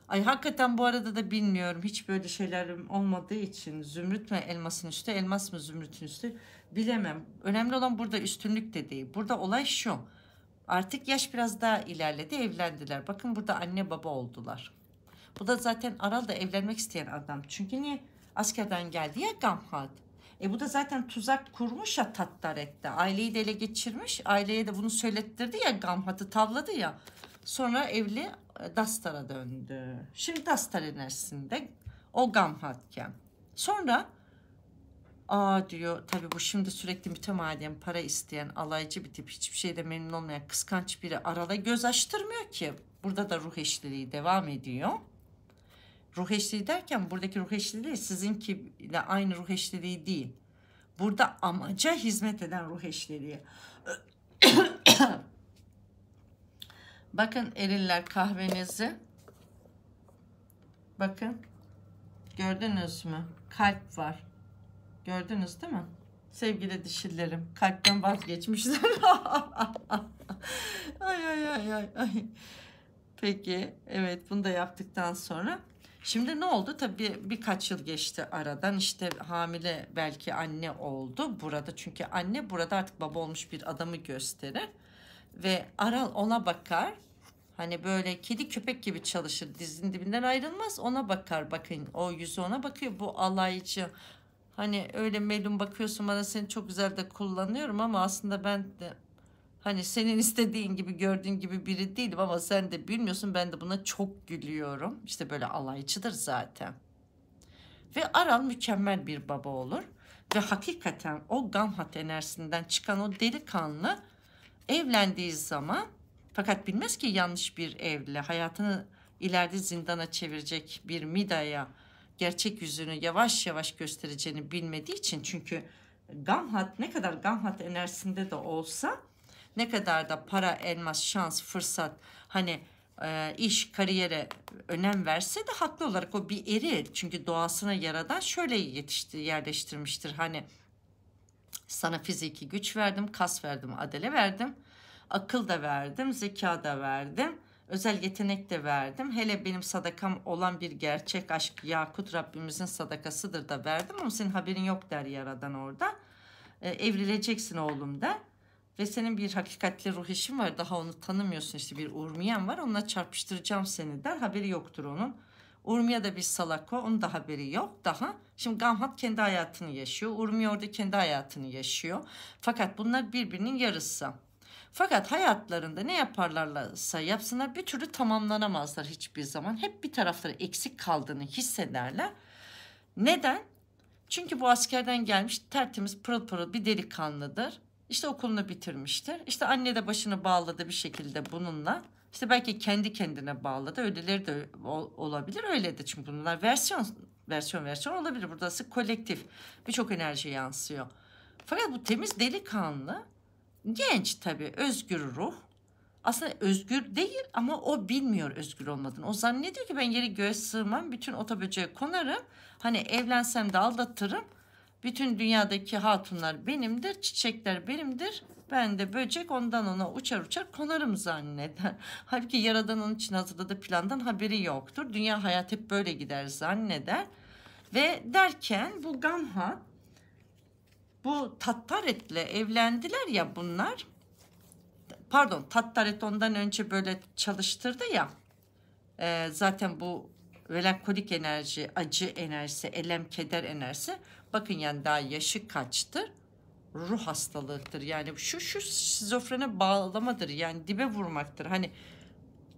Ay hakikaten bu arada da bilmiyorum. Hiç böyle şeylerim olmadığı için zümrüt mü elmasın üstü, elmas mı zümrütün üstü bilemem. Önemli olan burada üstünlük de değil. Burada olay şu. Artık yaş biraz daha ilerledi evlendiler. Bakın burada anne baba oldular. Bu da zaten Aral da evlenmek isteyen adam. Çünkü niye? Askerden geldi ya Gamhat. E bu da zaten tuzak kurmuş ya Tattaret'te. Aileyi de ele geçirmiş. Aileye de bunu söylettirdi ya Gamhat'ı tavladı ya. Sonra evli e, Dastar'a döndü. Şimdi Dastar enerjisinde o Gamhatken. Sonra Aa diyor tabi bu şimdi sürekli mütemadiyen para isteyen alaycı bir tip hiçbir şeyde memnun olmayan kıskanç biri arada göz açtırmıyor ki. Burada da ruh eşliliği devam ediyor. Ruh eşliliği derken buradaki ruh eşliliği sizinkiyle aynı ruh eşliliği değil. Burada amaca hizmet eden ruh eşliliği. Bakın eriller kahvenizi. Bakın gördünüz mü? Kalp var Gördünüz değil mi? Sevgili dişillerim kalpten vazgeçmişler. ay ay ay ay ay. Peki evet bunu da yaptıktan sonra Şimdi ne oldu? Tabii birkaç yıl geçti aradan. İşte hamile belki anne oldu burada. Çünkü anne burada artık baba olmuş bir adamı gösterir. Ve Aral ona bakar. Hani böyle kedi köpek gibi çalışır. Dizinin dibinden ayrılmaz. Ona bakar bakın. O yüzü ona bakıyor. Bu alaycı Hani öyle melun bakıyorsun bana seni çok güzel de kullanıyorum ama aslında ben de hani senin istediğin gibi gördüğün gibi biri değilim ama sen de bilmiyorsun ben de buna çok gülüyorum. İşte böyle alaycıdır zaten. Ve Aral mükemmel bir baba olur. Ve hakikaten o Gamhat enerjisinden çıkan o delikanlı evlendiği zaman fakat bilmez ki yanlış bir evle hayatını ileride zindana çevirecek bir Mida'ya gerçek yüzünü yavaş yavaş göstereceğini bilmediği için çünkü gamhat ne kadar gamhat enerjisinde de olsa ne kadar da para, elmas, şans, fırsat hani e, iş, kariyere önem verse de haklı olarak o bir eri çünkü doğasına yaradan şöyle yetişti, yerleştirmiştir hani sana fiziki güç verdim, kas verdim, adele verdim, akıl da verdim, zeka da verdim özel yetenek de verdim. Hele benim sadakam olan bir gerçek aşk Yakut Rabbimizin sadakasıdır da verdim ama senin haberin yok der yaradan orada. E, evrileceksin oğlum da. Ve senin bir hakikatli ruh işin var daha onu tanımıyorsun işte bir Urmiyan var onunla çarpıştıracağım seni der haberi yoktur onun. Urmiya da bir salako onun da haberi yok daha. Şimdi Gamhat kendi hayatını yaşıyor. Urmiya orada kendi hayatını yaşıyor. Fakat bunlar birbirinin yarısı. Fakat hayatlarında ne yaparlarsa yapsınlar bir türlü tamamlanamazlar hiçbir zaman. Hep bir tarafları eksik kaldığını hissederler. Neden? Çünkü bu askerden gelmiş tertemiz pırıl pırıl bir delikanlıdır. İşte okulunu bitirmiştir. İşte anne de başını bağladı bir şekilde bununla. İşte belki kendi kendine bağladı. Öyleleri de olabilir. Öyle de çünkü bunlar versiyon versiyon versiyon olabilir. Burası kolektif. Birçok enerji yansıyor. Fakat bu temiz delikanlı Genç tabii özgür ruh. Aslında özgür değil ama o bilmiyor özgür olmadığını. O zannediyor ki ben yeri göğe sığmam, bütün ota konarım. Hani evlensem de aldatırım. Bütün dünyadaki hatunlar benimdir, çiçekler benimdir. Ben de böcek ondan ona uçar uçar konarım zanneder. Halbuki Yaradan'ın için hazırladığı plandan haberi yoktur. Dünya hayat hep böyle gider zanneder. Ve derken bu Gamhat bu Tattaret'le evlendiler ya bunlar. Pardon Tattaret ondan önce böyle çalıştırdı ya. E, zaten bu velankolik enerji, acı enerjisi, elem, keder enerjisi. Bakın yani daha yaşı kaçtır? Ruh hastalığıdır. Yani şu şu şizofrene bağlamadır. Yani dibe vurmaktır. Hani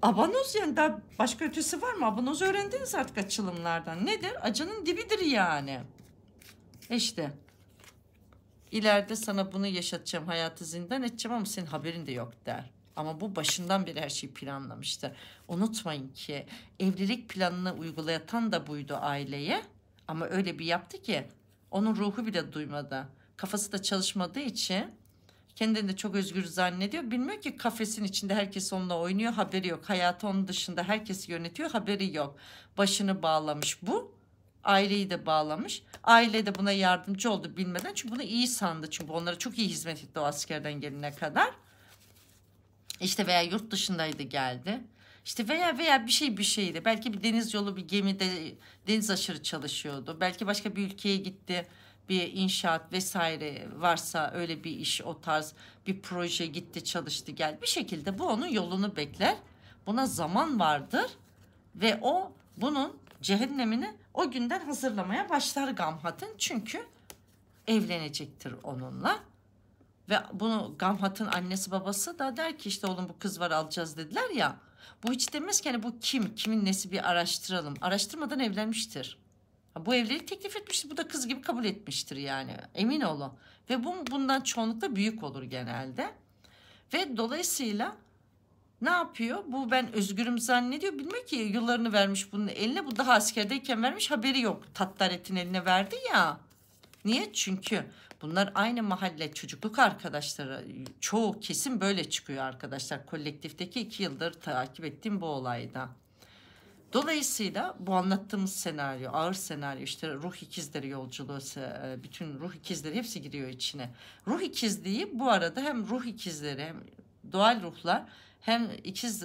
abanoz yani daha başka ötesi var mı? Abanoz öğrendiniz artık açılımlardan. Nedir? Acının dibidir yani. E işte. İleride sana bunu yaşatacağım, hayatı zindan edeceğim ama senin haberin de yok der. Ama bu başından beri her şeyi planlamıştı. Unutmayın ki evlilik planını uygulayatan da buydu aileye. Ama öyle bir yaptı ki onun ruhu bile duymadı. Kafası da çalışmadığı için kendini de çok özgür zannediyor. Bilmiyor ki kafesin içinde herkes onunla oynuyor haberi yok. Hayatı onun dışında herkes yönetiyor haberi yok. Başını bağlamış bu aileyi de bağlamış. Aile de buna yardımcı oldu bilmeden. Çünkü bunu iyi sandı. Çünkü onlara çok iyi hizmet etti o askerden gelene kadar. İşte veya yurt dışındaydı geldi. İşte veya veya bir şey bir şeydi. Belki bir deniz yolu bir gemide deniz aşırı çalışıyordu. Belki başka bir ülkeye gitti. Bir inşaat vesaire varsa öyle bir iş o tarz bir proje gitti çalıştı geldi Bir şekilde bu onun yolunu bekler. Buna zaman vardır ve o bunun cehennemini o günden hazırlamaya başlar Gamhat'ın. Çünkü evlenecektir onunla. Ve bunu Gamhat'ın annesi babası da der ki işte oğlum bu kız var alacağız dediler ya. Bu hiç demez ki hani bu kim, kimin nesi bir araştıralım. Araştırmadan evlenmiştir. Bu evlilik teklif etmiştir. Bu da kız gibi kabul etmiştir yani. Emin olun. Ve bu bundan çoğunlukla büyük olur genelde. Ve dolayısıyla ne yapıyor? Bu ben özgürüm zannediyor. Bilmiyor ki yıllarını vermiş bunun eline. Bu daha askerdeyken vermiş haberi yok. Tattaret'in eline verdi ya. Niye? Çünkü bunlar aynı mahalle çocukluk arkadaşları. Çoğu kesin böyle çıkıyor arkadaşlar. Kolektifteki iki yıldır takip ettiğim bu olayda. Dolayısıyla bu anlattığımız senaryo, ağır senaryo işte ruh ikizleri yolculuğu, e, bütün ruh ikizleri hepsi giriyor içine. Ruh ikizliği bu arada hem ruh ikizleri hem doğal ruhlar hem ikiz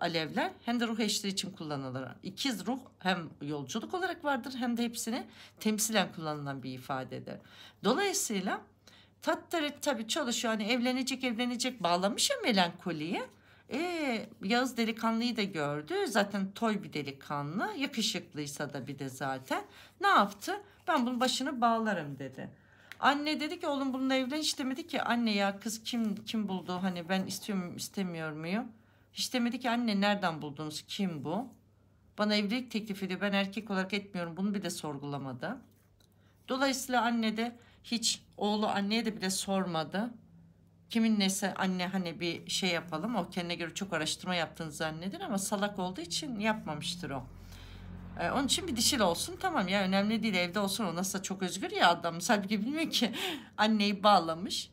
alevler hem de ruh eşleri için kullanılır. İkiz ruh hem yolculuk olarak vardır hem de hepsini temsilen kullanılan bir ifadedir. Dolayısıyla Tattarit tabi çalışıyor hani evlenecek evlenecek bağlamış ya melankoliye. E, Yağız delikanlıyı da gördü. Zaten toy bir delikanlı. Yakışıklıysa da bir de zaten. Ne yaptı? Ben bunun başını bağlarım dedi. Anne dedi ki oğlum bununla evlen hiç demedi ki anne ya kız kim kim buldu hani ben istiyor muyum istemiyor muyum? Hiç demedi ki anne nereden buldunuz kim bu? Bana evlilik teklifi ediyor ben erkek olarak etmiyorum bunu bir de sorgulamadı. Dolayısıyla anne de hiç oğlu anneye de bile sormadı. Kimin neyse anne hani bir şey yapalım o kendine göre çok araştırma yaptığını zanneder ama salak olduğu için yapmamıştır o. E, onun için bir dişil olsun tamam ya önemli değil evde olsun o nasıl çok özgür ya adamız. Halbuki bilmiyor ki anneyi bağlamış.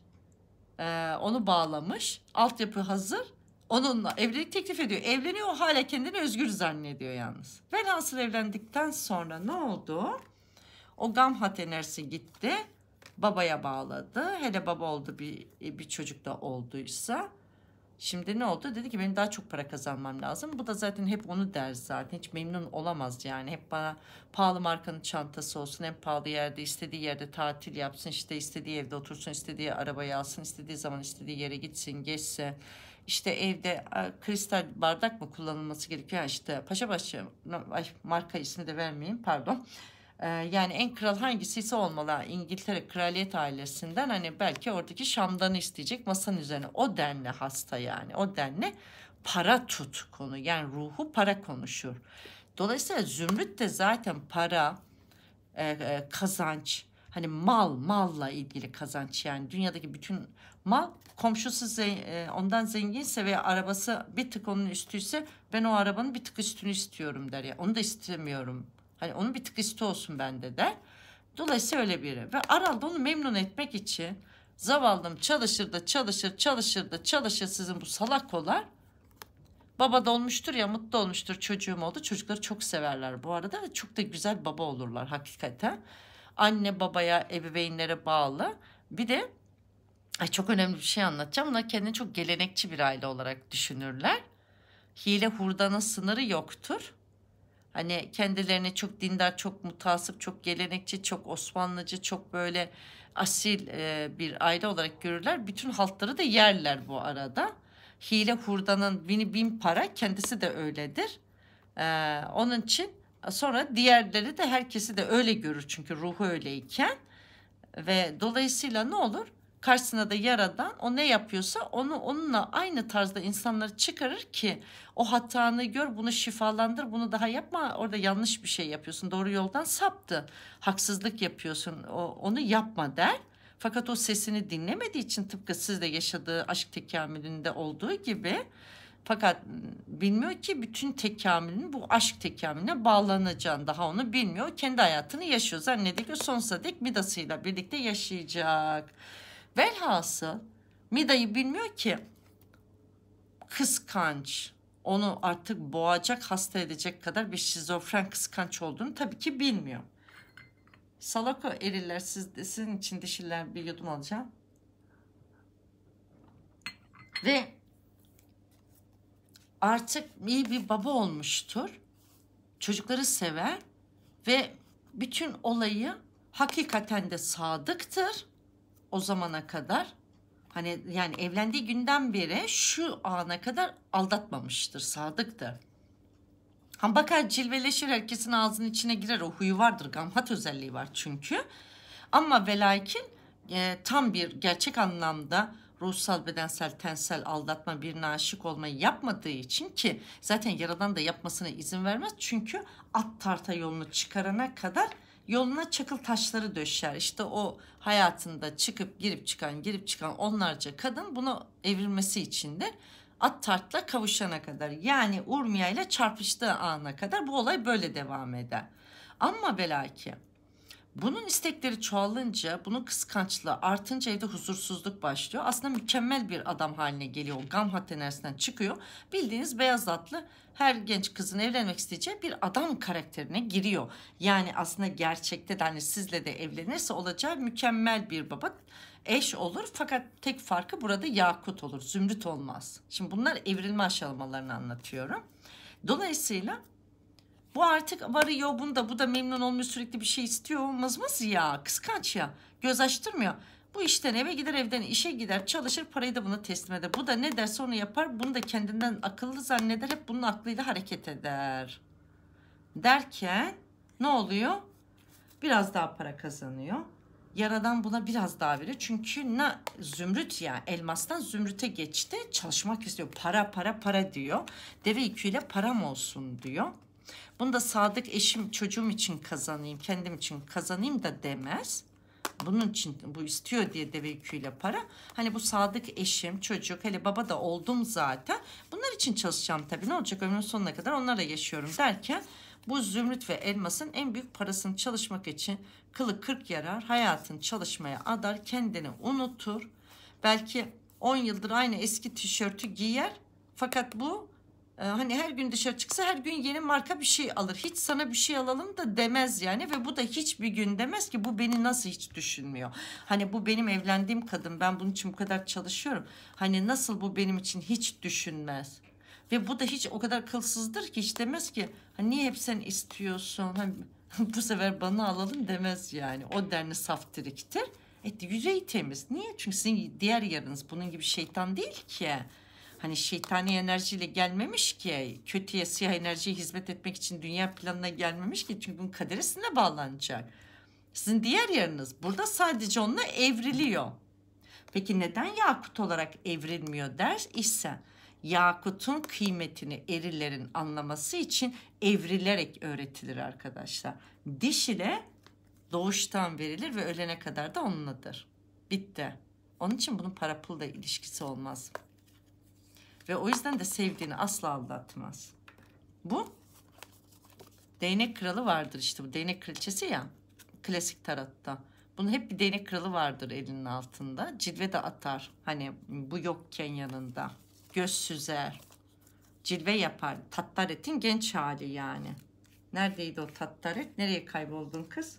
E, onu bağlamış. Altyapı hazır. Onunla evlilik teklif ediyor. Evleniyor hala kendini özgür zannediyor yalnız. Velhasıl evlendikten sonra ne oldu? O gam hat enerjisi gitti babaya bağladı. Hele baba oldu bir, bir çocuk da olduysa. Şimdi ne oldu? Dedi ki benim daha çok para kazanmam lazım. Bu da zaten hep onu der zaten. Hiç memnun olamaz yani. Hep bana pahalı markanın çantası olsun. hep pahalı yerde, istediği yerde tatil yapsın. işte istediği evde otursun, istediği arabayı alsın. istediği zaman istediği yere gitsin, geçse. İşte evde kristal bardak mı kullanılması gerekiyor? Yani işte Paşabaşı marka ismi de vermeyeyim pardon. Ee, yani en kral hangisiyse olmalı İngiltere kraliyet ailesinden hani belki oradaki Şamdanı isteyecek masanın üzerine o denli hasta yani o denli para tut konu yani ruhu para konuşur. Dolayısıyla zümrüt de zaten para e, e, kazanç hani mal malla ilgili kazanç yani dünyadaki bütün mal komşusu zen, e, ondan zenginse ve arabası bir tık onun üstüyse ben o arabanın bir tık üstünü istiyorum der ya onu da istemiyorum Hani onun bir tık üstü olsun bende de. Dolayısıyla öyle biri. Ve Aral onu memnun etmek için zavallım çalışır da çalışır çalışır da çalışır sizin bu salak kolar. Baba da olmuştur ya mutlu olmuştur çocuğum oldu. Çocukları çok severler bu arada ve çok da güzel baba olurlar hakikaten. Anne babaya ebeveynlere bağlı. Bir de ay çok önemli bir şey anlatacağım. Onlar kendini çok gelenekçi bir aile olarak düşünürler. Hile hurdanın sınırı yoktur. Hani kendilerini çok dindar, çok mutasip, çok gelenekçi, çok Osmanlıcı, çok böyle asil e, bir aile olarak görürler. Bütün haltları da yerler bu arada. Hile hurdanın bini bin para kendisi de öyledir. E, onun için sonra diğerleri de herkesi de öyle görür çünkü ruhu öyleyken. Ve dolayısıyla ne olur? karşısına da yaradan o ne yapıyorsa onu onunla aynı tarzda insanları çıkarır ki o hatanı gör bunu şifalandır bunu daha yapma orada yanlış bir şey yapıyorsun doğru yoldan saptı haksızlık yapıyorsun o, onu yapma der. Fakat o sesini dinlemediği için tıpkı siz de yaşadığı aşk tekamülünde olduğu gibi fakat bilmiyor ki bütün tekamülün bu aşk tekamülüne bağlanacağını daha onu bilmiyor. Kendi hayatını yaşıyor. Zannediyor ki sonsuza dek Midas'ıyla birlikte yaşayacak. Velhasıl Mida'yı bilmiyor ki kıskanç, onu artık boğacak, hasta edecek kadar bir şizofren kıskanç olduğunu tabii ki bilmiyor. Salako eriller, siz, sizin için dişiler bir yudum alacağım. Ve artık iyi bir baba olmuştur. Çocukları sever ve bütün olayı hakikaten de sadıktır o zamana kadar hani yani evlendiği günden beri şu ana kadar aldatmamıştır, sadıktır. Ham hani bakar cilveleşir herkesin ağzının içine girer o huyu vardır gamhat özelliği var çünkü. Ama velakin e, tam bir gerçek anlamda ruhsal, bedensel, tensel aldatma, bir aşık olmayı yapmadığı için ki zaten yaradan da yapmasına izin vermez. Çünkü at tarta yolunu çıkarana kadar Yoluna çakıl taşları döşer. İşte o hayatında çıkıp girip çıkan, girip çıkan onlarca kadın bunu evrilmesi için at tartla kavuşana kadar yani Urmiya ile çarpıştığı ana kadar bu olay böyle devam eder. Ama belaki bunun istekleri çoğalınca, bunun kıskançlığı artınca evde huzursuzluk başlıyor. Aslında mükemmel bir adam haline geliyor. O gam hat enerjisinden çıkıyor. Bildiğiniz beyaz atlı her genç kızın evlenmek isteyeceği bir adam karakterine giriyor. Yani aslında gerçekte de hani sizle de evlenirse olacağı mükemmel bir baba eş olur. Fakat tek farkı burada yakut olur, zümrüt olmaz. Şimdi bunlar evrilme aşamalarını anlatıyorum. Dolayısıyla bu artık varıyor bunda bu da memnun olmuyor sürekli bir şey istiyor olmaz mı ya kıskanç ya göz açtırmıyor. Bu işten eve gider evden işe gider çalışır parayı da buna teslim eder. Bu da ne derse onu yapar bunu da kendinden akıllı zanneder hep bunun aklıyla hareket eder. Derken ne oluyor? Biraz daha para kazanıyor. Yaradan buna biraz daha veriyor. Çünkü ne zümrüt ya elmastan zümrüte geçti. Çalışmak istiyor. Para para para diyor. Deve yüküyle param olsun diyor. Bunu da sadık eşim çocuğum için kazanayım, kendim için kazanayım da demez. Bunun için bu istiyor diye deve yüküyle para. Hani bu sadık eşim, çocuk, hele baba da oldum zaten. Bunlar için çalışacağım tabii. Ne olacak ömrümün sonuna kadar onlarla yaşıyorum derken bu zümrüt ve elmasın en büyük parasını çalışmak için kılı kırk yarar, hayatın çalışmaya adar, kendini unutur. Belki 10 yıldır aynı eski tişörtü giyer fakat bu ee, hani her gün dışarı çıksa her gün yeni marka bir şey alır. Hiç sana bir şey alalım da demez yani ve bu da hiçbir gün demez ki bu beni nasıl hiç düşünmüyor. Hani bu benim evlendiğim kadın ben bunun için bu kadar çalışıyorum. Hani nasıl bu benim için hiç düşünmez. Ve bu da hiç o kadar kılsızdır ki hiç demez ki hani niye hep sen istiyorsun hani, bu sefer bana alalım demez yani. O denli saftiriktir. E, yüzey temiz. Niye? Çünkü sizin diğer yarınız bunun gibi şeytan değil ki hani şeytani enerjiyle gelmemiş ki kötüye siyah enerjiye hizmet etmek için dünya planına gelmemiş ki çünkü bunun kaderisine bağlanacak. Sizin diğer yarınız burada sadece onunla evriliyor. Peki neden yakut olarak evrilmiyor der ise yakutun kıymetini erilerin anlaması için evrilerek öğretilir arkadaşlar. Diş ile doğuştan verilir ve ölene kadar da onunladır. Bitti. Onun için bunun para pul da ilişkisi olmaz. Ve o yüzden de sevdiğini asla aldatmaz. Bu değnek kralı vardır işte bu değnek kraliçesi ya klasik taratta. Bunun hep bir değnek kralı vardır elinin altında. Cilve de atar. Hani bu yokken yanında. Göz süzer. Cilve yapar. Tattaret'in genç hali yani. Neredeydi o tattaret? Nereye kayboldun kız?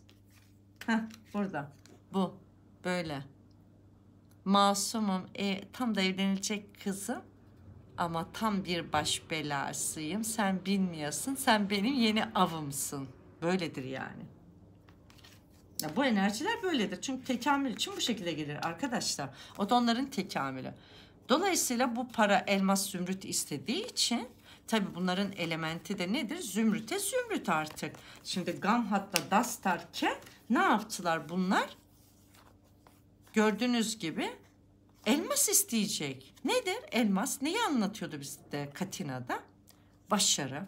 Heh, burada. Bu. Böyle. Masumum. E, tam da evlenecek kızım ama tam bir baş belasıyım. Sen bilmiyorsun. Sen benim yeni avımsın. Böyledir yani. Ya bu enerjiler böyledir. Çünkü tekamül için bu şekilde gelir arkadaşlar. O da onların tekamülü. Dolayısıyla bu para elmas zümrüt istediği için tabi bunların elementi de nedir? Zümrüte zümrüt artık. Şimdi gam hatta dastarken ne yaptılar bunlar? Gördüğünüz gibi elmas isteyecek. Nedir elmas? Neyi anlatıyordu bizde Katina'da? Başarı,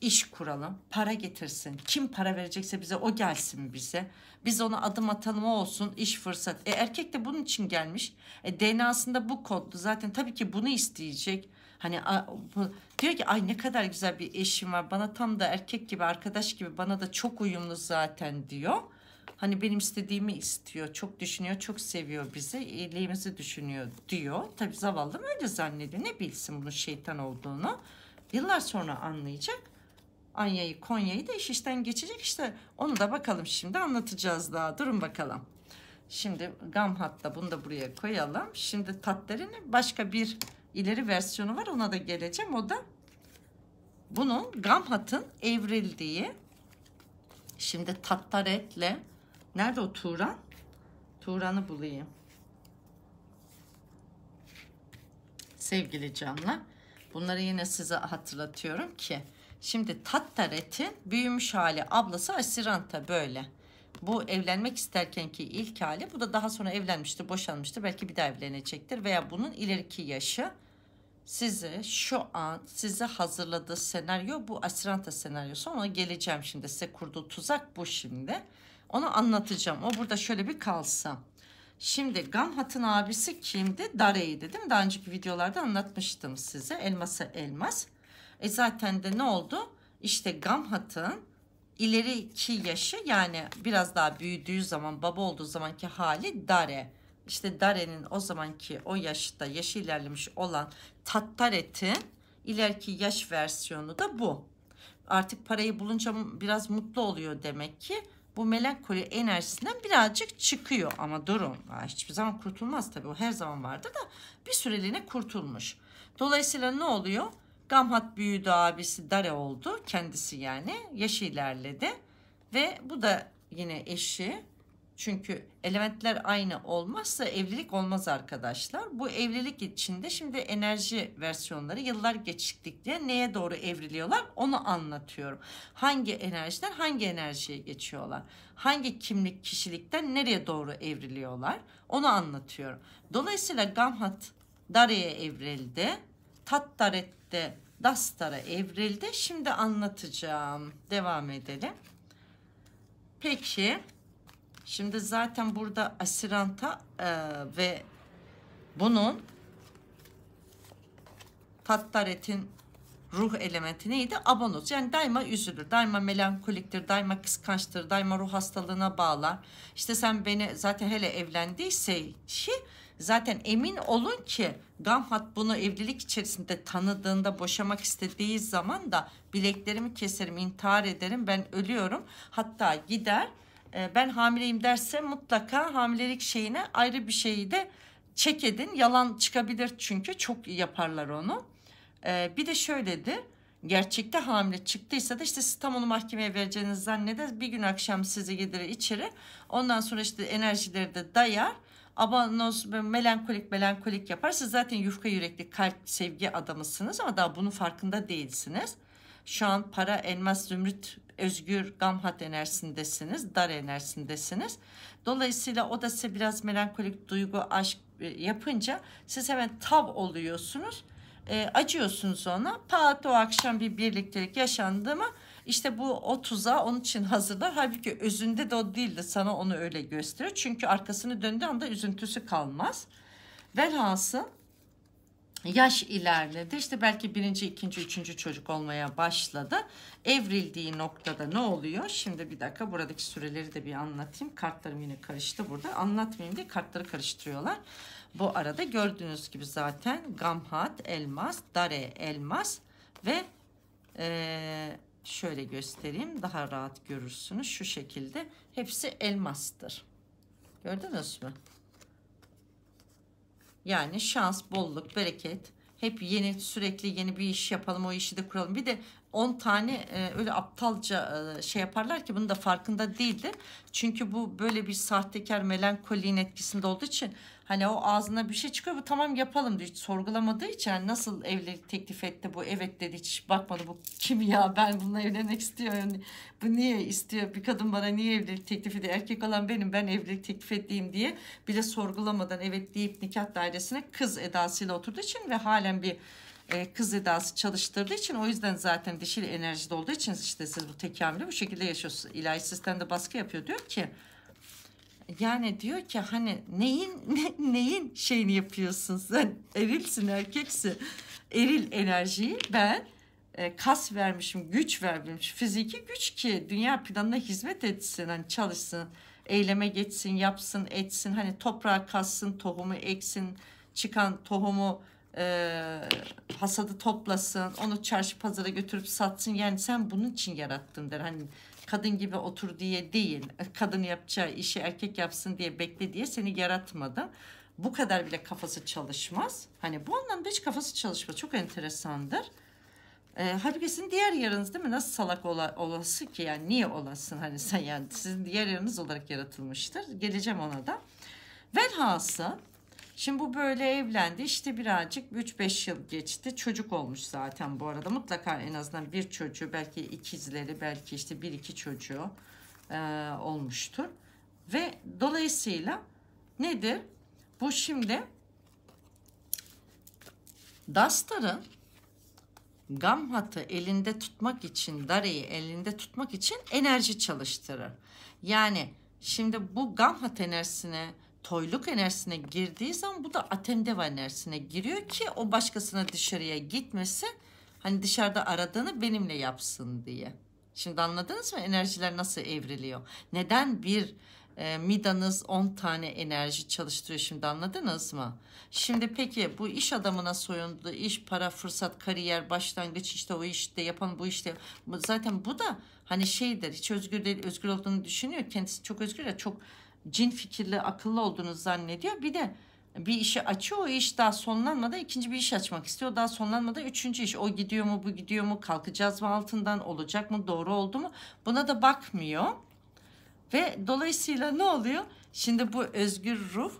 iş kuralım, para getirsin. Kim para verecekse bize o gelsin bize. Biz ona adım atalım o olsun, iş fırsat. E, erkek de bunun için gelmiş. E, DNA'sında bu kodlu zaten tabii ki bunu isteyecek. Hani a, bu, diyor ki ay ne kadar güzel bir eşim var. Bana tam da erkek gibi, arkadaş gibi bana da çok uyumlu zaten diyor hani benim istediğimi istiyor, çok düşünüyor, çok seviyor bizi, iyiliğimizi düşünüyor diyor. Tabii zavallı mı öyle zannediyor. Ne bilsin bunun şeytan olduğunu. Yıllar sonra anlayacak. Anya'yı, Konya'yı da iş işten geçecek işte. Onu da bakalım şimdi anlatacağız daha. Durun bakalım. Şimdi gam hatta bunu da buraya koyalım. Şimdi tatlarının başka bir ileri versiyonu var. Ona da geleceğim. O da bunun gam hatın evrildiği. Şimdi tatlar etle. Nerede o Turan? Turan'ı bulayım. Sevgili canlar. Bunları yine size hatırlatıyorum ki. Şimdi Tattaret'in büyümüş hali ablası Asiranta böyle. Bu evlenmek isterkenki ilk hali. Bu da daha sonra evlenmiştir, boşanmıştır. Belki bir daha evlenecektir. Veya bunun ileriki yaşı sizi şu an sizi hazırladığı senaryo bu Asiranta senaryosu. Ona geleceğim şimdi. Size kurduğu tuzak bu şimdi. Onu anlatacağım. O burada şöyle bir kalsın. Şimdi Gamhat'ın abisi kimdi? Dare'ydi dedim. Daha önceki videolarda anlatmıştım size. Elmas'a elmas. E zaten de ne oldu? İşte Gamhat'ın ileriki yaşı yani biraz daha büyüdüğü zaman baba olduğu zamanki hali Dare. İşte Dare'nin o zamanki o yaşta yaşı ilerlemiş olan Tattaret'in ileriki yaş versiyonu da bu. Artık parayı bulunca biraz mutlu oluyor demek ki bu melankoli enerjisinden birazcık çıkıyor. Ama durun hiçbir zaman kurtulmaz tabii o her zaman vardı da bir süreliğine kurtulmuş. Dolayısıyla ne oluyor? Gamhat büyüdü abisi Dare oldu kendisi yani yaş ilerledi ve bu da yine eşi çünkü elementler aynı olmazsa evlilik olmaz arkadaşlar. Bu evlilik içinde şimdi enerji versiyonları yıllar geçtikçe neye doğru evriliyorlar onu anlatıyorum. Hangi enerjiden hangi enerjiye geçiyorlar? Hangi kimlik kişilikten nereye doğru evriliyorlar? Onu anlatıyorum. Dolayısıyla Gamhat Dare'ye evrildi. Tattaret'te Dastar'a evrildi. Şimdi anlatacağım. Devam edelim. Peki Şimdi zaten burada asiranta e, ve bunun tattaretin ruh elementi neydi? Abonoz. Yani daima üzülür, daima melankoliktir, daima kıskançtır, daima ruh hastalığına bağlar. İşte sen beni zaten hele evlendiyse şey, zaten emin olun ki Gamhat bunu evlilik içerisinde tanıdığında boşamak istediği zaman da bileklerimi keserim, intihar ederim, ben ölüyorum. Hatta gider e, ben hamileyim derse mutlaka hamilelik şeyine ayrı bir şeyi de çek edin. Yalan çıkabilir çünkü çok yaparlar onu. E, bir de şöyledir. Gerçekte hamile çıktıysa da işte siz tam onu mahkemeye vereceğiniz zanneder. Bir gün akşam sizi yedirir içeri. Ondan sonra işte enerjileri de dayar. Abanoz melankolik melankolik yapar. Siz zaten yufka yürekli kalp sevgi adamısınız ama daha bunun farkında değilsiniz. Şu an para, elmas, zümrüt özgür gamhat enerjisindesiniz, dar enerjisindesiniz. Dolayısıyla o da size biraz melankolik duygu, aşk e, yapınca siz hemen tav oluyorsunuz. E, acıyorsunuz ona. Pat o akşam bir birliktelik yaşandı mı işte bu o tuzağı onun için hazırlar. Halbuki özünde de o değildi. Sana onu öyle gösteriyor Çünkü arkasını döndüğü anda üzüntüsü kalmaz. Velhasıl yaş ilerledi. işte belki birinci, ikinci, üçüncü çocuk olmaya başladı. Evrildiği noktada ne oluyor? Şimdi bir dakika buradaki süreleri de bir anlatayım. Kartlarım yine karıştı burada. Anlatmayayım diye kartları karıştırıyorlar. Bu arada gördüğünüz gibi zaten Gamhat, Elmas, Dare, Elmas ve ee, şöyle göstereyim. Daha rahat görürsünüz. Şu şekilde hepsi elmastır. Gördünüz mü? Yani şans, bolluk, bereket. Hep yeni sürekli yeni bir iş yapalım o işi de kuralım. Bir de 10 tane e, öyle aptalca e, şey yaparlar ki bunun da farkında değildi. Çünkü bu böyle bir sahtekar melankoliğin etkisinde olduğu için Hani o ağzına bir şey çıkıyor bu tamam yapalım diyor. Hiç sorgulamadığı için yani nasıl evlilik teklif etti bu evet dedi hiç bakmadı bu kim ya ben bununla evlenmek istiyorum. Yani bu niye istiyor bir kadın bana niye evlilik teklif ediyor erkek olan benim ben evlilik teklif ettiğim diye bile sorgulamadan evet deyip nikah dairesine kız edasıyla oturduğu için ve halen bir e, kız edası çalıştırdığı için o yüzden zaten dişil enerjide olduğu için işte siz bu tekamülü bu şekilde yaşıyorsunuz. İlahi sistemde baskı yapıyor. Diyor ki yani diyor ki hani neyin ne, neyin şeyini yapıyorsun sen erilsin erkeksi eril enerjiyi ben e, kas vermişim güç vermiş fiziki güç ki dünya planına hizmet etsin hani çalışsın eyleme geçsin yapsın etsin hani toprağa kassın tohumu eksin çıkan tohumu e, hasadı toplasın onu çarşı pazara götürüp satsın yani sen bunun için yarattın der hani kadın gibi otur diye değil, e, kadın yapacağı işi erkek yapsın diye bekle diye seni yaratmadım. Bu kadar bile kafası çalışmaz. Hani bu anlamda hiç kafası çalışmaz. Çok enteresandır. E, halbuki diğer yarınız değil mi? Nasıl salak ola, olası ki? Yani niye olasın? Hani sen yani sizin diğer yarınız olarak yaratılmıştır. Geleceğim ona da. Velhasıl Şimdi bu böyle evlendi. işte birazcık 3-5 yıl geçti. Çocuk olmuş zaten bu arada. Mutlaka en azından bir çocuğu, belki ikizleri, belki işte bir iki çocuğu e, olmuştur. Ve dolayısıyla nedir? Bu şimdi Dastar'ın gam hatı elinde tutmak için, dareyi elinde tutmak için enerji çalıştırır. Yani şimdi bu gam hat enerjisini toyluk enerjisine girdiği zaman bu da atemdeva enerjisine giriyor ki o başkasına dışarıya gitmesin. Hani dışarıda aradığını benimle yapsın diye. Şimdi anladınız mı enerjiler nasıl evriliyor? Neden bir e, midanız 10 tane enerji çalıştırıyor şimdi anladınız mı? Şimdi peki bu iş adamına soyundu. iş, para, fırsat, kariyer, başlangıç işte o işte yapan bu işte. Zaten bu da hani şeydir hiç özgür değil özgür olduğunu düşünüyor. Kendisi çok özgür ya çok cin fikirli akıllı olduğunu zannediyor. Bir de bir işi açıyor o iş daha sonlanmadan ikinci bir iş açmak istiyor. Daha sonlanmadan üçüncü iş o gidiyor mu bu gidiyor mu kalkacağız mı altından olacak mı doğru oldu mu buna da bakmıyor. Ve dolayısıyla ne oluyor? Şimdi bu özgür ruh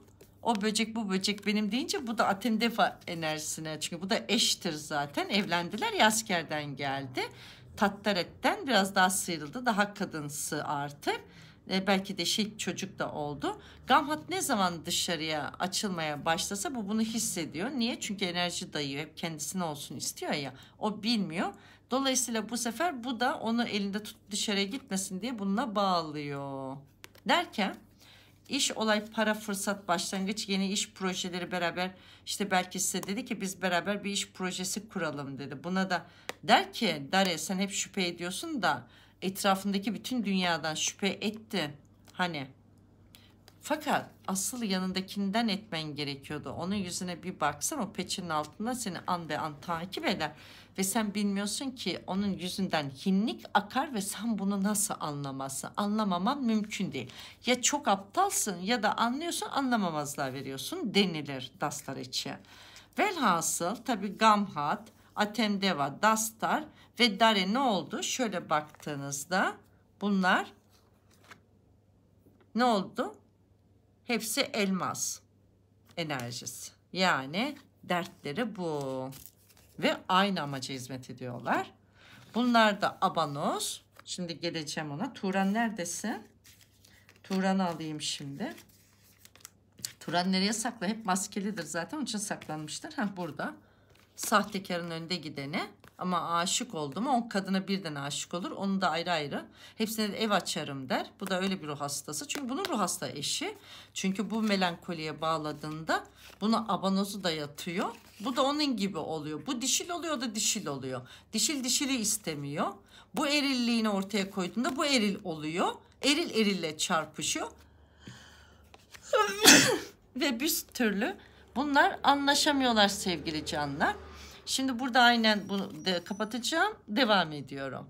o böcek bu böcek benim deyince bu da Aten Defa enerjisine çünkü bu da eştir zaten evlendiler Yasker'den geldi. Tattaret'ten biraz daha sıyrıldı daha kadınsı artık. E, belki de şey çocuk da oldu. Gamhat ne zaman dışarıya açılmaya başlasa bu bunu hissediyor. Niye? Çünkü enerji dayıyor. Hep kendisine olsun istiyor ya. O bilmiyor. Dolayısıyla bu sefer bu da onu elinde tut dışarıya gitmesin diye bununla bağlıyor. Derken iş olay para fırsat başlangıç yeni iş projeleri beraber işte belki size dedi ki biz beraber bir iş projesi kuralım dedi. Buna da der ki Dare sen hep şüphe ediyorsun da etrafındaki bütün dünyadan şüphe etti. Hani fakat asıl yanındakinden etmen gerekiyordu. Onun yüzüne bir baksan o peçenin altında seni an be an takip eder. Ve sen bilmiyorsun ki onun yüzünden hinlik akar ve sen bunu nasıl anlamazsın? Anlamaman mümkün değil. Ya çok aptalsın ya da anlıyorsun anlamamazlığa veriyorsun denilir dastar içi. Velhasıl tabi gamhat, atemdeva, dastar ve dare ne oldu? Şöyle baktığınızda bunlar ne oldu? Hepsi elmas enerjisi. Yani dertleri bu. Ve aynı amaca hizmet ediyorlar. Bunlar da abanoz. Şimdi geleceğim ona. Turan neredesin? Turan'ı alayım şimdi. Turan nereye sakla? Hep maskelidir zaten. Onun için saklanmıştır. Ha burada. Sahtekarın önde gideni. Ama aşık oldu mu on kadına birden aşık olur. Onu da ayrı ayrı. Hepsine de ev açarım der. Bu da öyle bir ruh hastası. Çünkü bunun ruh hasta eşi. Çünkü bu melankoliye bağladığında buna abanozu da yatıyor. Bu da onun gibi oluyor. Bu dişil oluyor da dişil oluyor. Dişil dişili istemiyor. Bu erilliğini ortaya koyduğunda bu eril oluyor. Eril erille çarpışıyor. Ve bir türlü bunlar anlaşamıyorlar sevgili canlar. Şimdi burada aynen bunu de kapatacağım. Devam ediyorum.